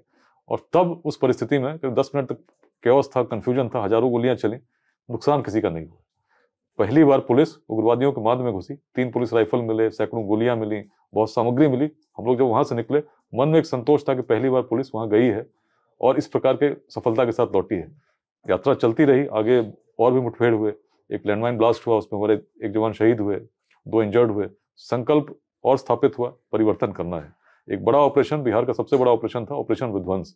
और तब उस परिस्थिति में करीब दस मिनट तक केवस था कन्फ्यूजन था हजारों गोलियां चली नुकसान किसी का नहीं हुआ पहली बार पुलिस उग्रवादियों के माद में घुसी तीन पुलिस राइफल मिले सैकड़ों गोलियां मिली बहुत सामग्री मिली हम लोग जब वहां से निकले मन में एक संतोष था कि पहली बार पुलिस वहां गई है और इस प्रकार के सफलता के साथ लौटी है यात्रा चलती रही आगे और भी मुठभेड़ हुए एक लैंडमाइन ब्लास्ट हुआ उसमें हमारे एक जवान शहीद हुए दो इंजर्ड हुए संकल्प और स्थापित हुआ परिवर्तन करना है एक बड़ा ऑपरेशन बिहार का सबसे बड़ा ऑपरेशन था ऑपरेशन विध्वंस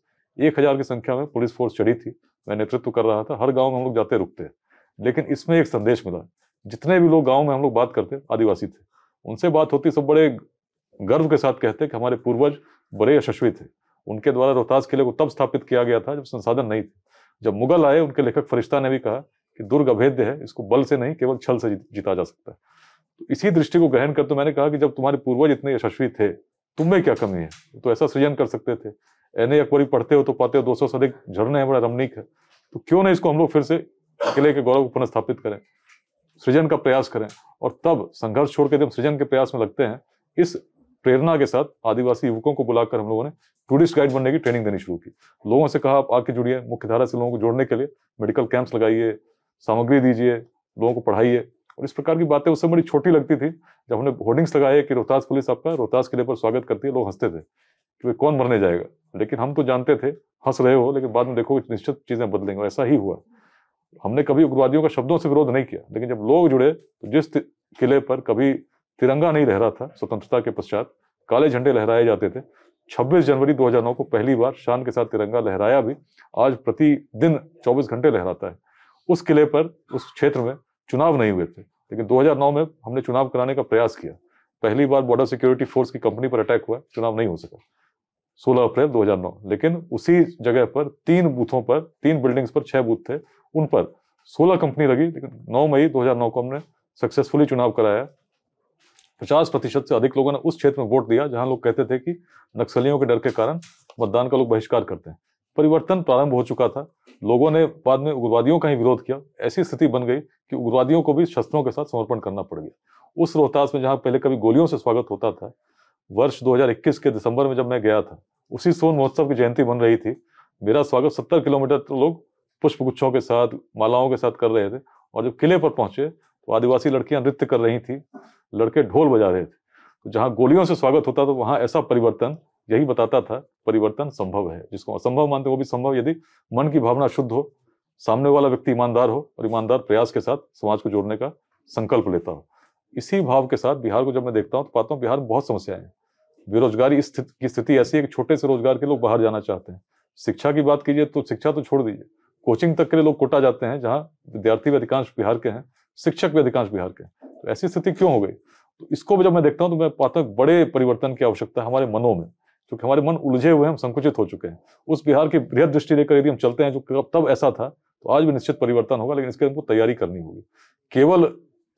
एक हजार की संख्या में पुलिस फोर्स चढ़ी थी मैं नेतृत्व कर रहा था हर गांव में हम लोग जाते रुकते लेकिन इसमें एक संदेश मिला जितने भी लोग गांव में हम लोग बात करते आदिवासी थे उनसे बात होती सब बड़े गर्व के साथ कहते कि हमारे पूर्वज बड़े यशस्वी थे उनके द्वारा रोहतास किले को तब स्थापित किया गया था जब संसाधन नहीं थे जब मुगल आए उनके लेखक फरिश्ता ने भी कहा कि दुर्ग अभेद्य है इसको बल से नहीं केवल छल से जीता जा सकता है तो इसी दृष्टि को ग्रहण कर तो मैंने कहा कि जब तुम्हारे पूर्वज इतने यशस्वी थे तुम में क्या कमी है तो ऐसा सृजन कर सकते थे एन एक अकबरी पढ़ते हो तो पाते हो दो सौ से अधिक झरने हैं बड़ा रमणीक है तो क्यों ना इसको हम लोग फिर से किले के गौरव को पुनर्स्थापित करें सृजन का प्रयास करें और तब संघर्ष छोड़ के जब सृजन के प्रयास में लगते हैं इस प्रेरणा के साथ आदिवासी युवकों को बुलाकर हम लोगों ने टूरिस्ट गाइड बनने की ट्रेनिंग देनी शुरू की लोगों से कहा आप आके जुड़िए मुख्यधारा से लोगों को जोड़ने के लिए मेडिकल कैंप्स लगाइए सामग्री दीजिए लोगों को पढ़ाइए और इस प्रकार की बातें उससे बड़ी छोटी लगती थी जब हमने होर्डिंग्स लगाए कि रोहतास पुलिस आपका रोहतास किले पर स्वागत करती है लोग हंसते थे कि वे कौन मरने जाएगा लेकिन हम तो जानते थे हंस रहे हो लेकिन बाद में देखो निश्चित चीज़ें बदलेंगे ऐसा ही हुआ हमने कभी उग्रवादियों का शब्दों से विरोध नहीं किया लेकिन जब लोग जुड़े तो जिस किले पर कभी तिरंगा नहीं लहरा था स्वतंत्रता के पश्चात काले झंडे लहराए जाते थे 26 जनवरी 2009 को पहली बार शान के साथ तिरंगा लहराया भी आज प्रतिदिन 24 घंटे लहराता है उस किले पर उस क्षेत्र में चुनाव नहीं हुए थे लेकिन 2009 में हमने चुनाव कराने का प्रयास किया पहली बार बॉर्डर सिक्योरिटी फोर्स की कंपनी पर अटैक हुआ चुनाव नहीं हो सका 16 अप्रैल 2009 लेकिन उसी जगह पर तीन बूथों पर तीन बिल्डिंग्स पर छह बूथ थे उन पर 16 कंपनी लगी लेकिन 9 मई 2009 को हमने सक्सेसफुली चुनाव कराया पचास प्रतिशत से अधिक लोगों ने उस क्षेत्र में वोट दिया जहां लोग कहते थे कि नक्सलियों के डर के कारण मतदान का लोग बहिष्कार करते हैं परिवर्तन प्रारंभ हो चुका था लोगों ने बाद में उग्रवादियों का ही विरोध किया ऐसी स्थिति बन गई कि उग्रवादियों को भी शस्त्रों के साथ समर्पण करना पड़ गया उस रोहतास में जहाँ पहले कभी गोलियों से स्वागत होता था वर्ष 2021 के दिसंबर में जब मैं गया था उसी सोन महोत्सव की जयंती बन रही थी मेरा स्वागत सत्तर किलोमीटर तो लोग पुष्प गुच्छों के साथ मालाओं के साथ कर रहे थे और जब किले पर पहुंचे तो आदिवासी लड़कियां नृत्य कर रही थी लड़के ढोल बजा रहे थे तो जहाँ गोलियों से स्वागत होता तो वहाँ ऐसा परिवर्तन यही बताता था परिवर्तन संभव है जिसको असंभव मानते वो भी संभव यदि मन की भावना शुद्ध हो सामने वाला व्यक्ति ईमानदार हो और ईमानदार प्रयास के साथ समाज को जोड़ने का संकल्प लेता हो इसी भाव के साथ बिहार को जब मैं देखता हूँ तो पाता हूँ बिहार में बहुत समस्याएं हैं बेरोजगारी स्थिति की स्थिति ऐसी है कि छोटे से रोजगार के लोग बाहर जाना चाहते हैं शिक्षा की बात कीजिए तो शिक्षा तो छोड़ दीजिए कोचिंग तक के लिए लोग कोटा जाते हैं जहाँ विद्यार्थी अधिकांश बिहार के हैं शिक्षक भी अधिकांश बिहार के तो ऐसी स्थिति क्यों हो गई तो इसको भी जब मैं देखता हूँ तो मैं पाता हूँ बड़े परिवर्तन की आवश्यकता है हमारे मनों में क्योंकि हमारे मन उलझे हुए हम संकुचित हो चुके हैं उस बिहार की बृहद दृष्टि लेकर यदि हम चलते हैं जो तब ऐसा था तो आज भी निश्चित परिवर्तन होगा लेकिन इसके लिए हमको तैयारी करनी होगी केवल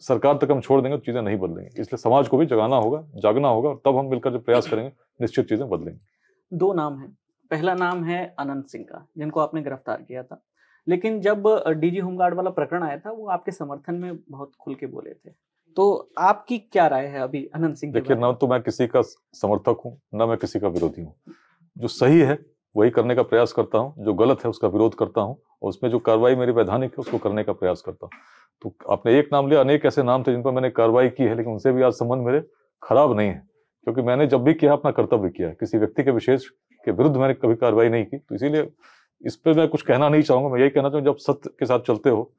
सरकार तक हम छोड़ देंगे तो चीजें नहीं बदलेंगे इसलिए समाज को भी जगाना होगा जागना होगा तब हम मिलकर जब प्रयास करेंगे निश्चित चीजें बदलेंगे दो नाम है पहला नाम है अनंत सिंह का जिनको आपने गिरफ्तार किया था लेकिन जब डीजी होमगार्ड वाला प्रकरण आया था वो आपके समर्थन में बहुत खुल के बोले थे तो आपकी क्या राय है अभी अनंत सिंह देखिए ना तो मैं किसी का समर्थक हूँ ना मैं किसी का विरोधी हूँ जो सही है वही करने का प्रयास करता हूँ जो गलत है उसका विरोध करता हूँ और उसमें जो कार्रवाई मेरी वैधानिक है उसको करने का प्रयास करता हूँ तो आपने एक नाम लिया अनेक ऐसे नाम थे जिन पर मैंने कार्रवाई की है लेकिन उनसे भी आज संबंध मेरे खराब नहीं है क्योंकि मैंने जब भी किया अपना कर्तव्य किया किसी व्यक्ति के विशेष के विरुद्ध मैंने कभी कार्रवाई नहीं की तो इसीलिए इस पर मैं कुछ कहना नहीं चाहूंगा मैं यही कहना चाहूंगा जब सत्य के साथ चलते हो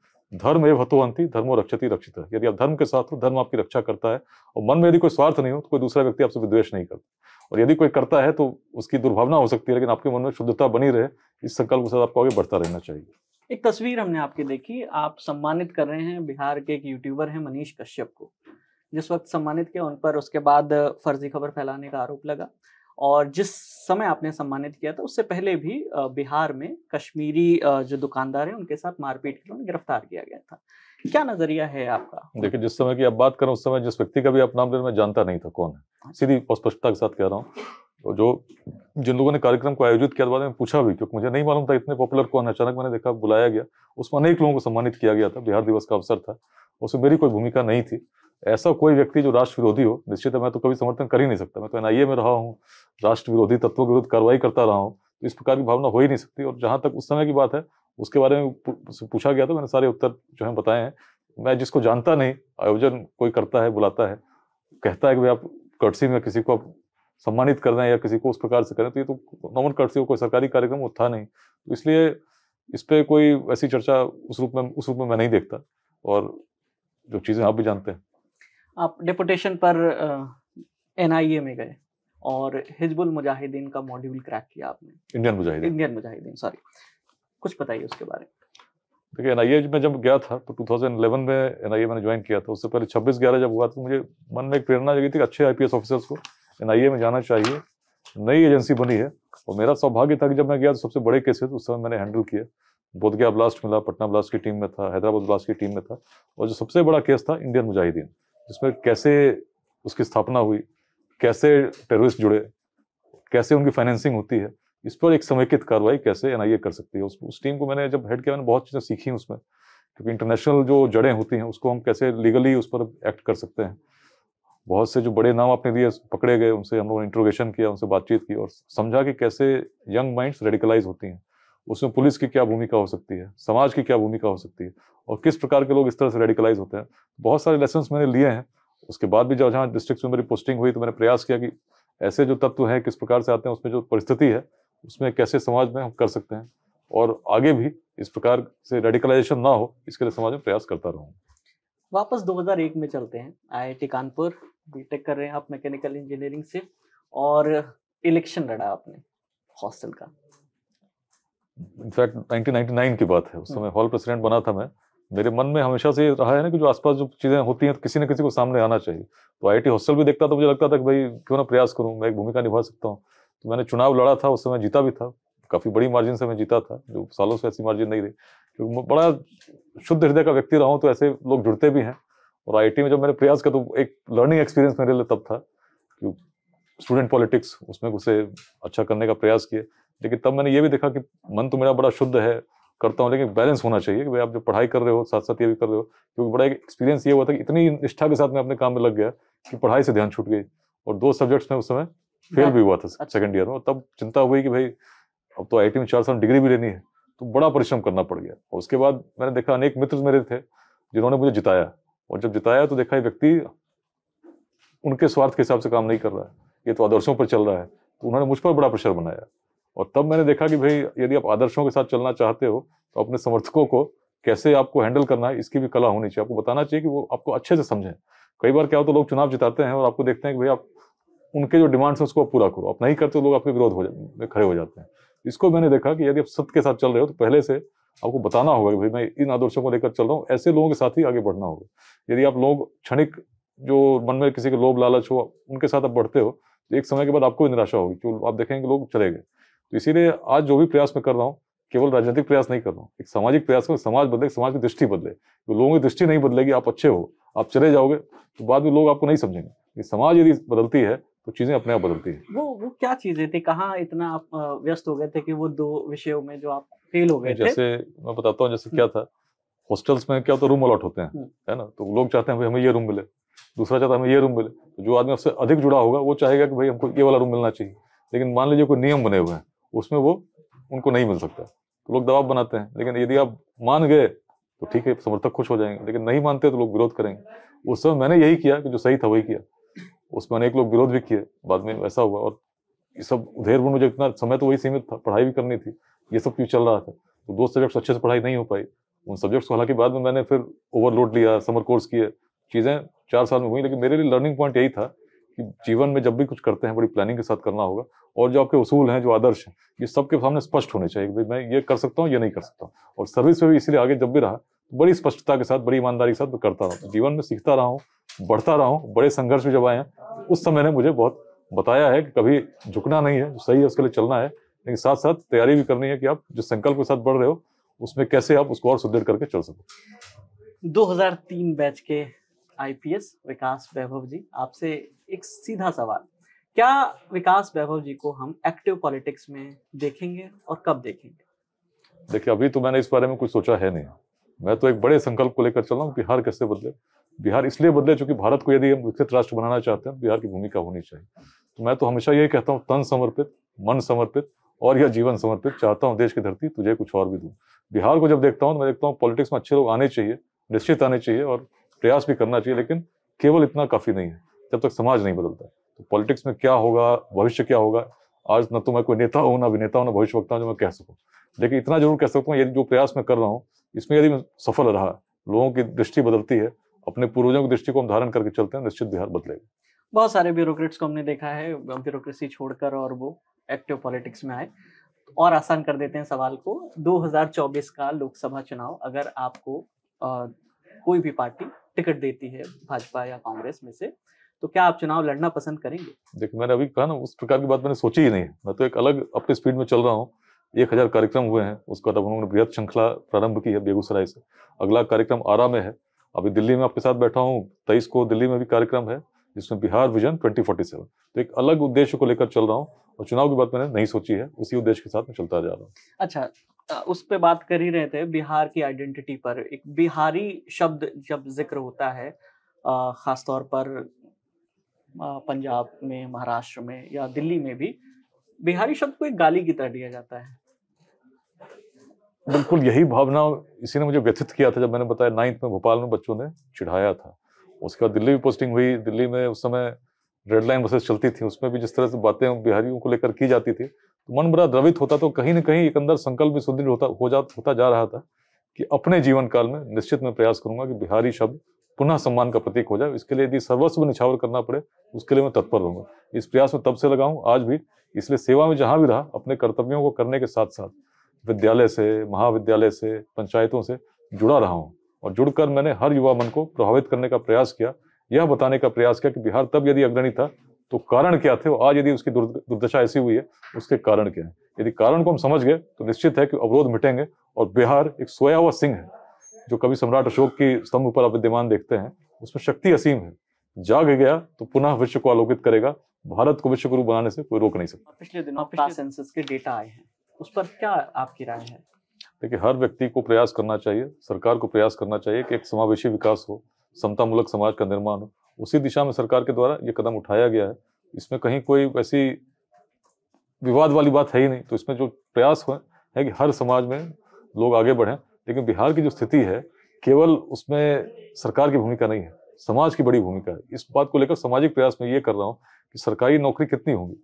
धर्म एव हतोवंती धर्मो रक्षति रक्षित है यदि आप धर्म के साथ हो धर्म आपकी रक्षा करता है और मन में यदि कोई स्वार्थ नहीं हो तो कोई दूसरा व्यक्ति आपसे विद्वेष नहीं करता और यदि कोई करता है तो उसकी दुर्भावना हो सकती है लेकिन आपके मन में शुद्धता बनी रहे इस संकल्प के साथ आपको आगे बढ़ता रहना चाहिए एक तस्वीर हमने आपकी देखी आप सम्मानित कर रहे हैं बिहार के एक यूट्यूबर हैं मनीष कश्यप को जिस वक्त सम्मानित किया उन पर उसके बाद फर्जी खबर फैलाने का आरोप लगा और जिस समय आपने सम्मानित किया था उससे पहले भी बिहार में कश्मीरी जो दुकानदार हैं उनके साथ मारपीट के उन्हें गिरफ्तार किया गया था क्या नजरिया है आपका देखिए जिस समय की आप बात करें उस समय जिस व्यक्ति का भी आप नाम ले मैं जानता नहीं था कौन है हाँ। सीधी स्पष्टता के साथ कह रहा हूँ तो जो जिन लोगों ने कार्यक्रम को आयोजित किया बाद में पूछा भी क्योंकि मुझे नहीं मालूम था इतने पॉपुलर कौन है अचानक मैंने देखा बुलाया गया उसमें अनेक लोगों को सम्मानित किया गया था बिहार दिवस का अवसर था उसमें मेरी कोई भूमिका नहीं थी ऐसा कोई व्यक्ति जो राष्ट्र विरोधी हो निश्चित मैं तो कभी समर्थन कर ही नहीं सकता मैं तो एनआईए में रहा हूँ राष्ट्र विरोधी तत्वों के विरुद्ध कार्रवाई करता रहा हूँ तो इस प्रकार की भावना हो ही नहीं सकती और जहाँ तक उस समय की बात है उसके बारे में पूछा गया था तो मैंने सारे उत्तर जो है बताए हैं मैं जिसको जानता नहीं आयोजन कोई करता है बुलाता है कहता है कि भाई आप कर्टसी में किसी को आप सम्मानित कर रहे हैं या किसी को उस प्रकार से करें तो ये तो नॉर्मल कर्टसी कोई सरकारी कार्यक्रम वो था नहीं तो इसलिए इस पर कोई ऐसी चर्चा उस रूप में उस रूप में मैं नहीं देखता और जो चीज़ें आप भी जानते हैं आप डेपुटेशन पर एन में गए और हिजबुल मुजाहिदीन का मॉड्यूल क्रैक किया आपने Indian Mujahideen Indian Mujahideen sorry कुछ बताइए उसके बारे में देखिए एन में जब गया था तो 2011 में एन मैंने ज्वाइन किया था उससे पहले 26 ग्यारह जब हुआ तो मुझे मन में एक प्रेरणा जगी थी कि अच्छे एस ऑफिसर्स को एन में जाना चाहिए नई एजेंसी बनी है और मेरा सौभाग्य था कि जब मैं गया तो सबसे बड़े केसेस उस समय मैंने हैंडल किया बोधगया ब्लास्ट मिला पटना ब्लास्ट की टीम में था हैदराबाद ब्लास्ट की टीम में था और जो सबसे बड़ा केस था इंडियन मुजाहिदीन जिसमें कैसे उसकी स्थापना हुई कैसे टेररिस्ट जुड़े कैसे उनकी फाइनेंसिंग होती है इस पर एक समेकित कार्रवाई कैसे एनआईए कर सकती है उस, उस टीम को मैंने जब हेड किया मैंने बहुत चीज़ें सीखी उसमें क्योंकि इंटरनेशनल जो जड़ें होती हैं उसको हम कैसे लीगली उस पर एक्ट कर सकते हैं बहुत से जो बड़े नाम अपने दिए पकड़े गए उनसे हम लोगों ने इंट्रोगेशन किया उनसे बातचीत की और समझा कि कैसे यंग माइंड्स रेडिकलाइज होती हैं उसमें पुलिस की क्या भूमिका हो सकती है समाज की क्या भूमिका हो सकती है और किस प्रकार के लोग इस तरह से रेडिकलाइज होते हैं बहुत सारे लेसन मैंने लिए हैं उसके बाद भी जब जहाँ डिस्ट्रिक्ट में मेरी पोस्टिंग हुई तो मैंने प्रयास किया कि ऐसे जो तत्व हैं किस प्रकार से आते हैं उसमें जो परिस्थिति है उसमें कैसे समाज में हम कर सकते हैं और आगे भी इस प्रकार से रेडिकलाइजेशन ना हो इसके लिए समाज में प्रयास करता रहूँ वापस 2001 में चलते हैं आईआईटी कानपुर बीटेक कर रहे हैं आप मैकेनिकल इंजीनियरिंग से और इलेक्शन लड़ा आपने हॉस्टल का इनफैक्ट 1999 की बात है उस समय हॉल प्रेसिडेंट बना था मैं मेरे मन में हमेशा से रहा है ना कि जो आसपास जो चीज़ें होती हैं तो किसी न किसी को सामने आना चाहिए तो आई टी हॉस्टल भी देखता था तो मुझे लगता था कि भाई क्यों ना प्रयास करूँ मैं एक भूमिका निभा सकता हूँ तो मैंने चुनाव लड़ा था उस समय जीता भी था काफ़ी बड़ी मार्जिन से मैं जीता था जो सालों से ऐसी मार्जिन नहीं रही क्योंकि बड़ा शुद्ध हृदय का व्यक्ति रहा हूँ तो ऐसे लोग जुड़ते भी हैं और आई में जब मैंने प्रयास किया तो एक लर्निंग एक्सपीरियंस मेरे लिए तब था कि स्टूडेंट पॉलिटिक्स उसमें उसे अच्छा करने का प्रयास किया लेकिन तब मैंने ये भी देखा कि मन तो मेरा बड़ा शुद्ध है करता हूँ लेकिन बैलेंस होना चाहिए कि भाई आप जो पढ़ाई कर रहे हो साथ साथ ये भी कर रहे हो क्योंकि बड़ा एक एक्सपीरियंस ये हुआ था कि इतनी निष्ठा के साथ मैं अपने काम में लग गया कि पढ़ाई से ध्यान छूट गई और दो सब्जेक्ट्स में उस समय फेल हाँ। भी हुआ था सेकंड अच्छा। ईयर में और तब चिंता हुई कि भाई अब तो आई में चार साल डिग्री भी लेनी है तो बड़ा परिश्रम करना पड़ गया और उसके बाद मैंने देखा अनेक मित्र मेरे थे जिन्होंने मुझे जिताया और जब जिताया तो देखा ये व्यक्ति उनके स्वार्थ के हिसाब से काम नहीं कर रहा है ये तो आदर्शों पर चल रहा है तो उन्होंने मुझ पर बड़ा प्रेशर बनाया और तब मैंने देखा कि भाई यदि आप आदर्शों के साथ चलना चाहते हो तो अपने समर्थकों को कैसे आपको हैंडल करना है इसकी भी कला होनी चाहिए आपको बताना चाहिए कि वो आपको अच्छे से समझें कई बार क्या होता है लोग चुनाव जिताते हैं और आपको देखते हैं कि भाई आप उनके जो डिमांड्स हैं उसको आप पूरा करो आप नहीं करते लोग आपके विरोध हो जाते खड़े हो जाते हैं इसको मैंने देखा कि यदि आप सत्य के साथ चल रहे हो तो पहले से आपको बताना होगा कि भाई मैं इन आदर्शों को लेकर चल रहा हूँ ऐसे लोगों के साथ ही आगे बढ़ना होगा यदि आप लोग क्षणिक जो मन में किसी के लोभ लालच हो उनके साथ आप बढ़ते हो तो एक समय के बाद आपको निराशा होगी क्यों आप देखेंगे लोग चले गए तो इसीलिए आज जो भी प्रयास मैं कर रहा हूँ केवल राजनीतिक प्रयास नहीं कर रहा हूँ एक सामाजिक प्रयास में समाज बदले समाज की दृष्टि बदले तो लोगों की दृष्टि नहीं बदलेगी आप अच्छे हो आप चले जाओगे तो बाद में लोग आपको नहीं समझेंगे समाज यदि बदलती है तो चीजें अपने आप बदलती है वो वो क्या चीजें थी कहाँ इतना आप व्यस्त हो गए थे कि वो दो विषयों में जो आप फेल हो गए जैसे मैं बताता हूँ जैसे क्या था हॉस्टल्स में क्या होता है रूम अलॉट होते हैं हम्म। है ना तो लोग चाहते हैं भाई हमें ये रूम मिले दूसरा चाहता है हमें ये रूम मिले तो जो आदमी उससे अधिक जुड़ा होगा वो चाहेगा कि भाई हमको ये वाला रूम मिलना चाहिए लेकिन मान लीजिए कोई नियम बने हुए हैं उसमें वो उनको नहीं मिल सकता तो लोग दबाव बनाते हैं लेकिन यदि आप मान गए तो ठीक है समर्थक खुश हो जाएंगे लेकिन नहीं मानते तो लोग विरोध करेंगे उस समय मैंने यही किया कि जो सही था वही किया उसमें अनेक लोग विरोध भी किए बाद में वैसा हुआ और ये सब उधेर मुझे इतना समय तो वही सीमित था पढ़ाई भी करनी थी ये सब क्यों चल रहा था तो दो सब्जेक्ट्स अच्छे से पढ़ाई नहीं हो पाई उन सब्जेक्ट्स को हालांकि बाद में मैंने फिर ओवरलोड लिया समर कोर्स किए चीज़ें चार साल में हुई लेकिन मेरे लिए लर्निंग पॉइंट यही था कि जीवन में जब भी कुछ करते हैं बड़ी प्लानिंग के साथ करना होगा और जो आपके उसूल हैं जो आदर्श हैं ये सबके सामने स्पष्ट होने चाहिए भाई मैं ये कर सकता हूँ ये नहीं कर सकता हूँ और सर्विस में भी इसलिए आगे जब भी रहा तो बड़ी स्पष्टता के साथ बड़ी ईमानदारी के साथ करता रहा जीवन में सीखता रहा हूँ बढ़ता रहा हूँ बड़े संघर्ष भी जब आए हैं उस समय ने मुझे बहुत बताया है कि कभी झुकना नहीं है जो सही है उसके लिए चलना है लेकिन साथ साथ तैयारी भी करनी है कि आप जो संकल्प के साथ बढ़ रहे हो उसमें कैसे आप उसको और सुदृढ़ करके चल सको 2003 बैच के आईपीएस विकास वैभव जी आपसे एक सीधा सवाल क्या विकास वैभव जी को हम एक्टिव पॉलिटिक्स में देखेंगे और कब देखेंगे देखिए अभी तो मैंने इस बारे में कुछ सोचा है नहीं मैं तो एक बड़े संकल्प को लेकर चल रहा हूँ बिहार कैसे बदले बिहार इसलिए बदले चूंकि भारत को यदि हम विकसित राष्ट्र बनाना चाहते हैं बिहार की भूमिका होनी चाहिए तो मैं तो हमेशा यही कहता हूँ तन समर्पित मन समर्पित और यह जीवन समर्पित चाहता हूँ देश की धरती तुझे कुछ और भी दूँ बिहार को जब देखता हूँ तो मैं देखता हूँ पॉलिटिक्स में अच्छे लोग आने चाहिए निश्चित आने चाहिए और प्रयास भी करना चाहिए लेकिन केवल इतना काफी नहीं है जब तक समाज नहीं बदलता तो पॉलिटिक्स में क्या होगा भविष्य क्या होगा आज न तो मैं कोई नेता हूँ ना अभिनेता हूँ ना भविष्य वक्ता हूँ जो मैं कह सकूँ लेकिन इतना जरूर कह सकता हूँ यदि जो प्रयास मैं कर रहा हूँ इसमें यदि मैं सफल रहा लोगों की दृष्टि बदलती है अपने पूर्वजों की दृष्टि को हम धारण करके चलते हैं निश्चित बिहार बदलेगा बहुत सारे ब्यूरोक्रेट्स को हमने देखा है ब्यूरोक्रेसी छोड़कर और वो एक्टिव पॉलिटिक्स में आए और आसान कर देते हैं सवाल को 2024 का लोकसभा चुनाव अगर आपको आ, कोई भी पार्टी टिकट देती है भाजपा या कांग्रेस में से तो क्या आप चुनाव लड़ना पसंद करेंगे देखिए मैंने अभी कहा ना उस प्रकार की बात मैंने सोची ही नहीं मैं तो एक अलग अपने स्पीड में चल रहा हूँ एक हजार कार्यक्रम हुए हैं उसका तब उन्होंने बृहद श्रृंखला प्रारंभ की है बेगूसराय से अगला कार्यक्रम आरा में है अभी दिल्ली में आपके साथ बैठा हूँ तेईस को दिल्ली में भी कार्यक्रम है जिसमें Bihar vision twenty forty seven तो एक अलग उद्देश्य को लेकर चल रहा हूँ और चुनाव की बात मैंने नहीं सोची है उसी उद्देश्य के साथ मैं चलता जा रहा हूँ अच्छा उस पर बात कर ही रहे थे बिहार की आइडेंटिटी पर एक बिहारी शब्द जब जिक्र होता है ख़ासतौर पर पंजाब में महाराष्ट्र में या दिल्ली में भी बिहारी शब्द को एक गाली की तरह दिया जाता है बिल्कुल यही भावना इसी ने मुझे व्यथित किया था जब मैंने बताया नाइन्थ में भोपाल में बच्चों ने चिढ़ाया था उसके बाद दिल्ली भी पोस्टिंग हुई दिल्ली में उस समय रेड लाइन बसेस चलती थी उसमें भी जिस तरह से बातें बिहारियों को लेकर की जाती थी मन बड़ा द्रवित होता तो कहीं ना कहीं एक अंदर संकल्प भी सुदृढ़ होता हो जा होता जा रहा था कि अपने जीवन काल में निश्चित मैं प्रयास करूंगा कि बिहारी शब्द पुनः सम्मान का प्रतीक हो जाए इसके लिए यदि सर्वस्व निछावर करना पड़े उसके लिए मैं तत्पर रहूंगा इस प्रयास में तब से लगा हूँ आज भी इसलिए सेवा में जहाँ भी रहा अपने कर्तव्यों को करने के साथ साथ विद्यालय से महाविद्यालय से पंचायतों से जुड़ा रहा हूँ और जुड़कर मैंने हर युवा मन को प्रभावित करने का प्रयास किया यह बताने का प्रयास किया कि बिहार तब यदि अग्रणी था तो कारण क्या थे आज यदि उसकी दुर्दशा ऐसी हुई है उसके कारण क्या है यदि कारण को हम समझ गए तो निश्चित है कि अवरोध मिटेंगे और बिहार एक सोया हुआ सिंह है जो कभी सम्राट अशोक की स्तंभ पर आप विद्यमान देखते हैं उसमें शक्ति असीम है जाग गया तो पुनः विश्व को आलोकित करेगा भारत को विश्व गुरु बनाने से कोई रोक नहीं सकता पिछले दिनों सेंसस के डेटा आए हैं उस पर क्या आपकी राय है देखिए हर व्यक्ति को प्रयास करना चाहिए सरकार को प्रयास करना चाहिए कि एक समावेशी विकास हो समतामूलक समाज का निर्माण हो उसी दिशा में सरकार के द्वारा ये कदम उठाया गया है इसमें कहीं कोई वैसी विवाद वाली बात है ही नहीं तो इसमें जो प्रयास हुए है कि हर समाज में लोग आगे बढ़ें लेकिन बिहार की जो स्थिति है केवल उसमें सरकार की भूमिका नहीं है समाज की बड़ी भूमिका है इस बात को लेकर सामाजिक प्रयास में ये कर रहा हूँ कि सरकारी नौकरी कितनी होगी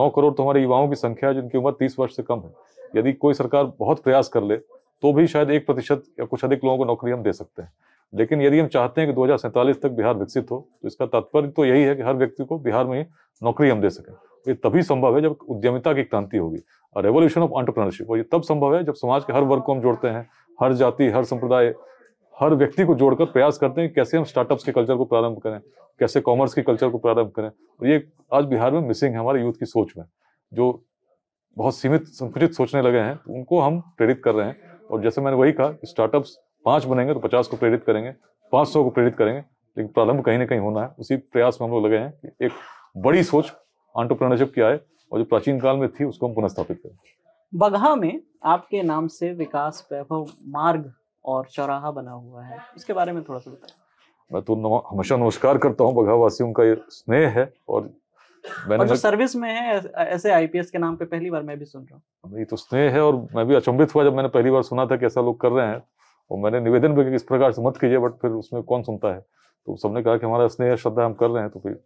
नौ करोड़ तो हमारे युवाओं की संख्या है जिनकी उम्र तीस वर्ष से कम है यदि कोई सरकार बहुत प्रयास कर ले तो भी शायद एक प्रतिशत या कुछ अधिक लोगों को नौकरी हम दे सकते हैं लेकिन यदि हम चाहते हैं कि दो तक बिहार विकसित हो तो इसका तात्पर्य तो यही है कि हर व्यक्ति को बिहार में नौकरी हम दे सकें तो ये तभी संभव है जब उद्यमिता की क्रांति होगी और रेवोल्यूशन ऑफ एंटरप्रेन्योरशिप और ये तब संभव है जब समाज के हर वर्ग को हम जोड़ते हैं हर जाति हर संप्रदाय हर व्यक्ति को जोड़कर प्रयास करते हैं कैसे हम स्टार्टअप्स के कल्चर को प्रारंभ करें कैसे कॉमर्स के कल्चर को प्रारंभ करें और ये आज बिहार में मिसिंग है हमारे यूथ की सोच में जो बहुत सीमित संकुचित सोचने लगे हैं उनको हम प्रेरित कर रहे हैं और जैसे मैंने वही कहा स्टार्टअप्स पांच बनेंगे तो पचास को प्रेरित करेंगे पांच सौ को प्रेरित करेंगे लेकिन प्रारंभ कहीं ना कहीं होना है उसी प्रयास में हम लोग लगे हैं कि एक बड़ी सोच ऑन्टरप्रनरशिप की आए और जो प्राचीन काल में थी उसको हम पुनഃस्थापित करें बगहा में आपके नाम से विकास वैभव मार्ग और चौराहा बना हुआ है इसके बारे में थोड़ा सा मैं तो हमेशा नमस्कार करता हूँ वासियों का ये स्नेह है और मैंने और जो सर्विस में है ऐसे आईपीएस के नाम पे पहली बार मैं भी सुन रहा हूँ ये तो स्नेह है और मैं भी अचंभित हुआ जब मैंने पहली बार सुना था कि ऐसा लोग कर रहे हैं और मैंने निवेदन भी किया इस प्रकार से मत कीजिए बट फिर उसमें कौन सुनता है तो सबने कहा कि हमारा स्नेह श्रद्धा हम कर रहे हैं तो फिर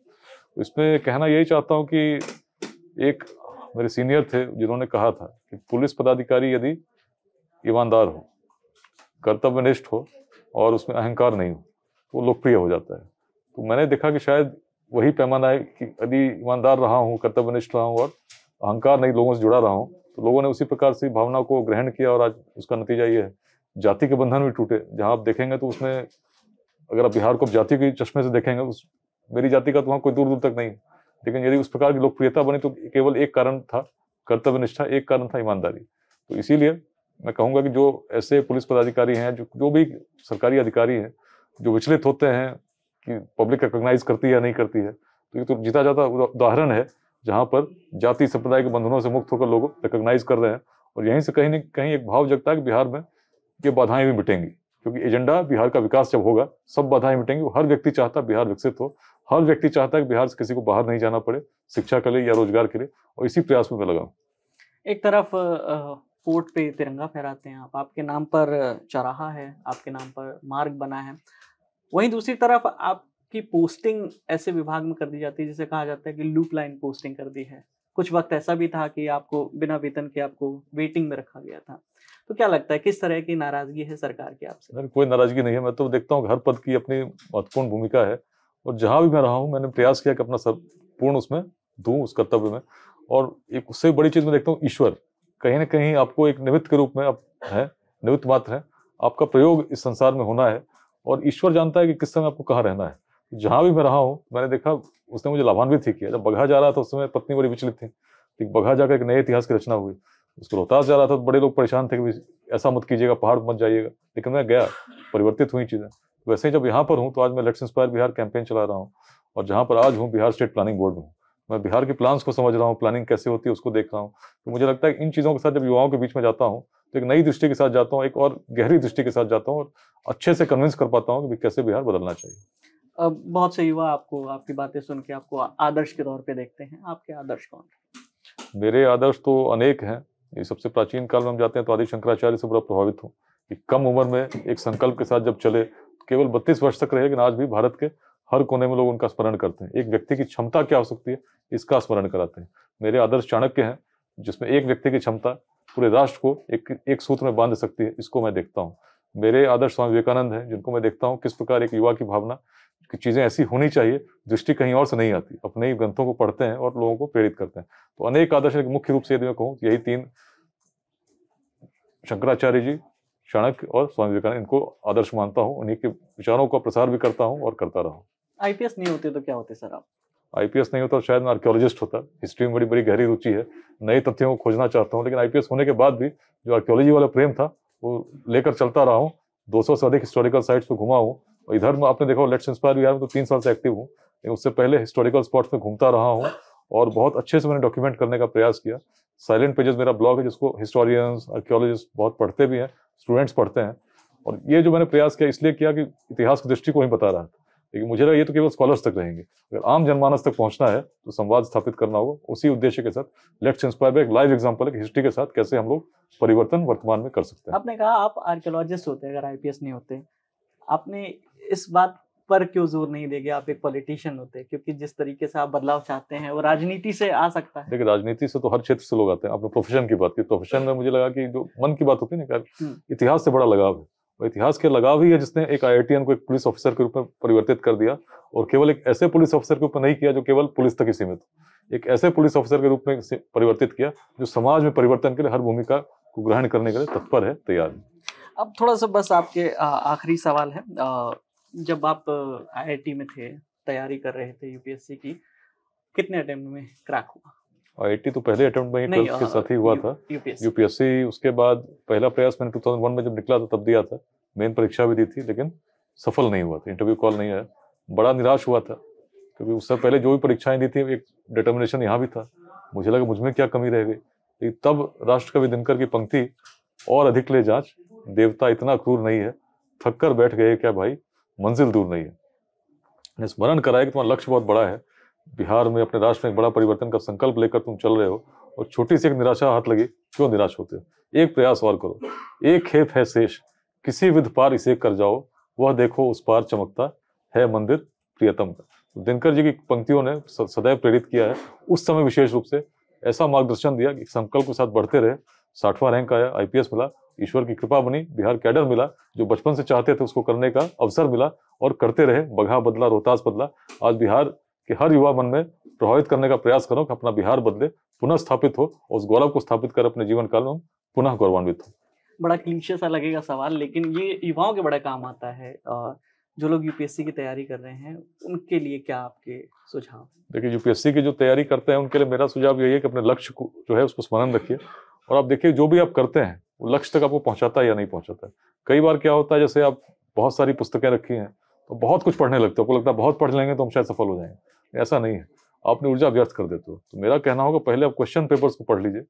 इसमें कहना यही चाहता हूँ कि एक मेरे सीनियर थे जिन्होंने कहा था कि पुलिस पदाधिकारी यदि ईमानदार हो कर्तव्यनिष्ठ हो और उसमें अहंकार नहीं हो तो लोकप्रिय हो जाता है तो मैंने देखा कि शायद वही पैमाना है कि यदि ईमानदार रहा हूँ कर्तव्यनिष्ठ रहा हूँ और अहंकार नहीं लोगों से जुड़ा रहा हूँ तो लोगों ने उसी प्रकार से भावना को ग्रहण किया और आज उसका नतीजा ये है जाति के बंधन भी टूटे जहाँ आप देखेंगे तो उसमें अगर आप बिहार को जाति के चश्मे से देखेंगे उस मेरी जाति का तो वहाँ कोई दूर दूर तक नहीं लेकिन यदि उस प्रकार की लोकप्रियता बनी तो केवल एक कारण था कर्तव्य निष्ठा एक कारण था ईमानदारी तो इसीलिए मैं कहूँगा कि जो ऐसे पुलिस पदाधिकारी हैं जो जो भी सरकारी अधिकारी हैं जो विचलित होते हैं कि पब्लिक रिकोगनाइज करती है या नहीं करती है तो ये तो जीता जाता उदाहरण है जहाँ पर जाति संप्रदाय के बंधनों से मुक्त होकर लोग रिकोगनाइज कर रहे हैं और यहीं से कहीं ना कहीं एक भाव जगता है कि बिहार में ये बाधाएं भी मिटेंगी क्योंकि एजेंडा बिहार का विकास जब होगा सब बाधाएं मिटेंगी हर व्यक्ति चाहता बिहार विकसित हो हर व्यक्ति चाहता है कि बिहार से किसी को बाहर नहीं जाना पड़े शिक्षा के लिए या रोजगार के लिए और इसी प्रयास में मैं लगा एक तरफ पोर्ट पे तिरंगा फहराते हैं आप आपके नाम पर चौराहा है आपके नाम पर मार्ग बना है वहीं दूसरी तरफ आपकी पोस्टिंग ऐसे विभाग में कर दी जाती है जिसे कहा जाता है कि लूप लाइन पोस्टिंग कर दी है कुछ वक्त ऐसा भी था कि आपको बिना वेतन के आपको वेटिंग में रखा गया था तो क्या लगता है किस तरह की नाराजगी है सरकार की आपसे कोई नाराजगी नहीं है मैं तो देखता हूँ घर पद की अपनी महत्वपूर्ण भूमिका है और जहाँ भी मैं रहा हूँ मैंने प्रयास किया कि अपना सब पूर्ण उसमें दू उस कर्तव्य में और एक उससे बड़ी चीज़ में देखता हूँ ईश्वर कहीं ना कहीं आपको एक निमित्त के रूप में आप हैं निमित्त मात्र है आपका प्रयोग इस संसार में होना है और ईश्वर जानता है कि किस समय आपको कहाँ रहना है जहाँ भी मैं रहा हूँ मैंने देखा उसने मुझे लाभान्वित किया जब बघा जा रहा था उस समय पत्नी बड़ी विचलित थी बघा जाकर एक नए इतिहास की रचना हुई उसको रोहतास जा रहा था तो बड़े लोग परेशान थे कि ऐसा मत कीजिएगा पहाड़ मत जाइएगा लेकिन मैं गया परिवर्तित हुई चीज़ें वैसे ही जब यहाँ पर हूँ तो आज मैं लेट्स इंस्पायर बिहार कैंपेन चला रहा हूँ और जहाँ पर आज हूँ बिहार स्टेट प्लानिंग बोर्ड में मैं बिहार के प्लान्स को समझ रहा हूँ प्लानिंग कैसे होती है उसको देख रहा हूँ तो मुझे लगता है इन चीज़ों के साथ जब युवाओं के बीच में जाता हूँ तो एक नई दृष्टि के साथ जाता हूँ एक और गहरी दृष्टि के साथ जाता हूँ और अच्छे से कन्विंस कर पाता हूँ कि कैसे बिहार बदलना चाहिए अब बहुत से युवा आपको आपकी बातें सुन के आपको आदर्श के तौर पर देखते हैं आपके आदर्श कौन मेरे आदर्श तो अनेक हैं ये सबसे प्राचीन काल में हम जाते हैं तो आदि शंकराचार्य से बड़ा प्रभावित हूँ कि कम उम्र में एक संकल्प के साथ जब चले केवल बत्तीस वर्ष तक रहे लेकिन आज भी भारत के हर कोने में लोग उनका स्मरण करते हैं एक व्यक्ति की क्षमता क्या हो सकती है इसका स्मरण कराते हैं मेरे आदर्श चाणक्य हैं जिसमें एक व्यक्ति की क्षमता पूरे राष्ट्र को एक एक सूत्र में बांध सकती है इसको मैं देखता हूँ मेरे आदर्श स्वामी विवेकानंद हैं जिनको मैं देखता हूँ किस प्रकार एक युवा की भावना कि चीज़ें ऐसी होनी चाहिए दृष्टि कहीं और से नहीं आती अपने ही ग्रंथों को पढ़ते हैं और लोगों को प्रेरित करते हैं तो अनेक आदर्श मुख्य रूप से यदि मैं कहूँ यही तीन शंकराचार्य जी चाणक्य और स्वामी विवेकानंद इनको आदर्श मानता हूँ उन्हीं के विचारों का प्रसार भी करता हूँ और करता रहा हूँ आईपीएस नहीं होते तो क्या होते सर आप आईपीएस नहीं होता तो शायद मैं आर्कियोलॉजिस्ट होता हिस्ट्री में बड़ी बड़ी गहरी रुचि है नए तथ्यों को खोजना चाहता हूँ लेकिन आईपीएस होने के बाद भी जो आर्कियोलॉजी वाला प्रेम था वो लेकर चलता रहा हूँ दो से अधिक हिस्टोरिकल साइट्स पर घुमा हूँ इधर में आपने देखा लेट्स इंस्पायर बिहार में तो तीन साल से एक्टिव हूँ लेकिन उससे पहले हिस्टोरिकल स्पॉट्स में घूमता रहा हूँ और बहुत अच्छे से मैंने डॉक्यूमेंट करने का प्रयास किया साइलेंट पेजेस मेरा ब्लॉग है जिसको हिस्टोरियंस आर्कियोलॉजिस्ट बहुत पढ़ते भी हैं स्टूडेंट्स पढ़ते हैं और ये जो मैंने प्रयास किया इसलिए किया कि इतिहास की दृष्टि को ही बता रहा था लेकिन मुझे लगा ये तो केवल स्कॉलर्स तक रहेंगे अगर आम जनमानस तक पहुंचना है तो संवाद स्थापित करना होगा उसी उद्देश्य के साथ लेट्स इंस्पायर एक लाइव एग्जाम्पल है हिस्ट्री के साथ कैसे हम लोग परिवर्तन वर्तमान में कर सकते हैं आपने कहा आप आर्कियोलॉजिस्ट होते अगर आई नहीं होते आपने इस बात पर क्यों जोर नहीं देंगे आप एक पॉलिटिशियन होते क्योंकि जिस तरीके से आप बदलाव चाहते हैं वो राजनीति से आ सकता है देखिए राजनीति से तो हर क्षेत्र से लोग आते हैं आपने प्रोफेशन की बात की प्रोफेशन में मुझे लगा कि जो मन की बात होती है ना हम्म। इतिहास से बड़ा लगाव है इतिहास के लगाव ही है जिसने एक आई को एक पुलिस ऑफिसर के रूप में परिवर्तित कर दिया और केवल एक ऐसे पुलिस ऑफिसर के रूप में नहीं किया जो केवल पुलिस तक ही सीमित एक ऐसे पुलिस ऑफिसर के रूप में परिवर्तित किया जो समाज में परिवर्तन के लिए हर भूमिका को ग्रहण करने के लिए तत्पर है तैयार अब थोड़ा सा बस आपके आखिरी सवाल है जब आप आईआईटी में थे तैयारी कर रहे थे यूपीएससी की कितने अटेम्प्ट में क्रैक हुआ आईआईटी तो पहले अटेम्प्ट में ही के साथ ही हुआ था यूपीएससी उसके बाद पहला प्रयास मैंने 2001 में जब निकला था तब दिया था मेन परीक्षा भी दी थी लेकिन सफल नहीं हुआ था इंटरव्यू कॉल नहीं आया बड़ा निराश हुआ था क्योंकि उससे पहले जो भी परीक्षाएं दी थी एक डिटर्मिनेशन यहाँ भी था मुझे लगा मुझमें क्या कमी रह गई लेकिन तो तब राष्ट्रकवि दिनकर की पंक्ति और अधिक ले जांच देवता इतना क्रूर नहीं है थक कर बैठ गए क्या भाई मंजिल दूर नहीं है स्मरण कराया कि तुम्हारा लक्ष्य बहुत बड़ा है बिहार में अपने राष्ट्र में एक बड़ा परिवर्तन का संकल्प लेकर तुम चल रहे हो और छोटी सी एक निराशा हाथ लगी क्यों निराश होते हो एक प्रयास और करो एक खेप है शेष किसी विध पार इसे कर जाओ वह देखो उस पार चमकता है मंदिर प्रियतम का तो दिनकर जी की पंक्तियों ने सदैव प्रेरित किया है उस समय विशेष रूप से ऐसा मार्गदर्शन दिया कि संकल्प के साथ बढ़ते रहे साठवां रैंक आया आईपीएस मिला ईश्वर की कृपा बनी बिहार कैडर मिला जो बचपन से चाहते थे उसको करने का अवसर मिला और करते रहे बघा बदला रोहतास बदला आज बिहार के हर युवा मन में प्रभावित करने का प्रयास करो कि अपना बिहार बदले पुनः स्थापित हो और उस गौरव को स्थापित कर अपने जीवन काल में पुनः गौरवान्वित हो बड़ा क्लीशे सा लगेगा सवाल लेकिन ये युवाओं के बड़ा काम आता है जो लोग यूपीएससी की तैयारी कर रहे हैं उनके लिए क्या आपके सुझाव देखिए यूपीएससी की जो तैयारी करते हैं उनके लिए मेरा सुझाव यही है कि अपने लक्ष्य को जो है उसको स्मरण रखिए और आप देखिए जो भी आप करते हैं वो लक्ष्य तक आपको पहुंचाता है या नहीं पहुंचाता है कई बार क्या होता है जैसे आप बहुत सारी पुस्तकें रखी हैं तो बहुत कुछ पढ़ने लगते हो आपको लगता है बहुत पढ़ लेंगे तो हम शायद सफल हो जाएंगे ऐसा नहीं है आपने ऊर्जा व्यर्थ कर देते हो तो मेरा कहना होगा पहले आप क्वेश्चन पेपर्स को पढ़ लीजिए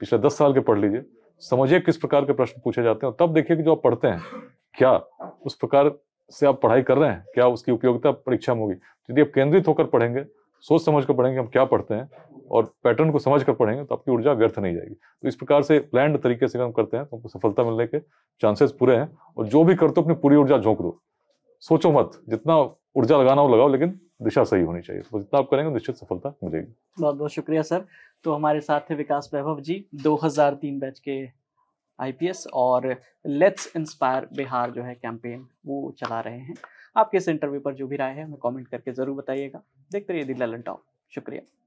पिछले दस साल के पढ़ लीजिए समझिए किस प्रकार के प्रश्न पूछे जाते हैं और तब देखिए कि जो आप पढ़ते हैं क्या उस प्रकार से आप पढ़ाई कर रहे हैं क्या उसकी उपयोगिता परीक्षा में होगी तो यदि आप केंद्रित होकर पढ़ेंगे सोच समझ कर पढ़ेंगे हम क्या पढ़ते हैं और पैटर्न को समझ कर पढ़ेंगे तो आपकी ऊर्जा व्यर्थ नहीं जाएगी तो इस प्रकार से प्लान तरीके से काम करते हैं तो आपको सफलता मिलने के चांसेस पूरे हैं और जो भी करते हो अपनी पूरी ऊर्जा झोंक दो सोचो मत जितना ऊर्जा लगाना हो लगाओ लेकिन दिशा सही होनी चाहिए तो जितना आप करेंगे निश्चित सफलता मिलेगी बहुत बहुत शुक्रिया सर तो हमारे साथ थे विकास वैभव जी 2003 बैच के आईपीएस और लेट्स इंस्पायर बिहार जो है कैंपेन वो चला रहे हैं आपके इस इंटरव्यू पर जो भी राय है हमें कमेंट करके ज़रूर बताइएगा देखते रहिए दी ललन टॉप शुक्रिया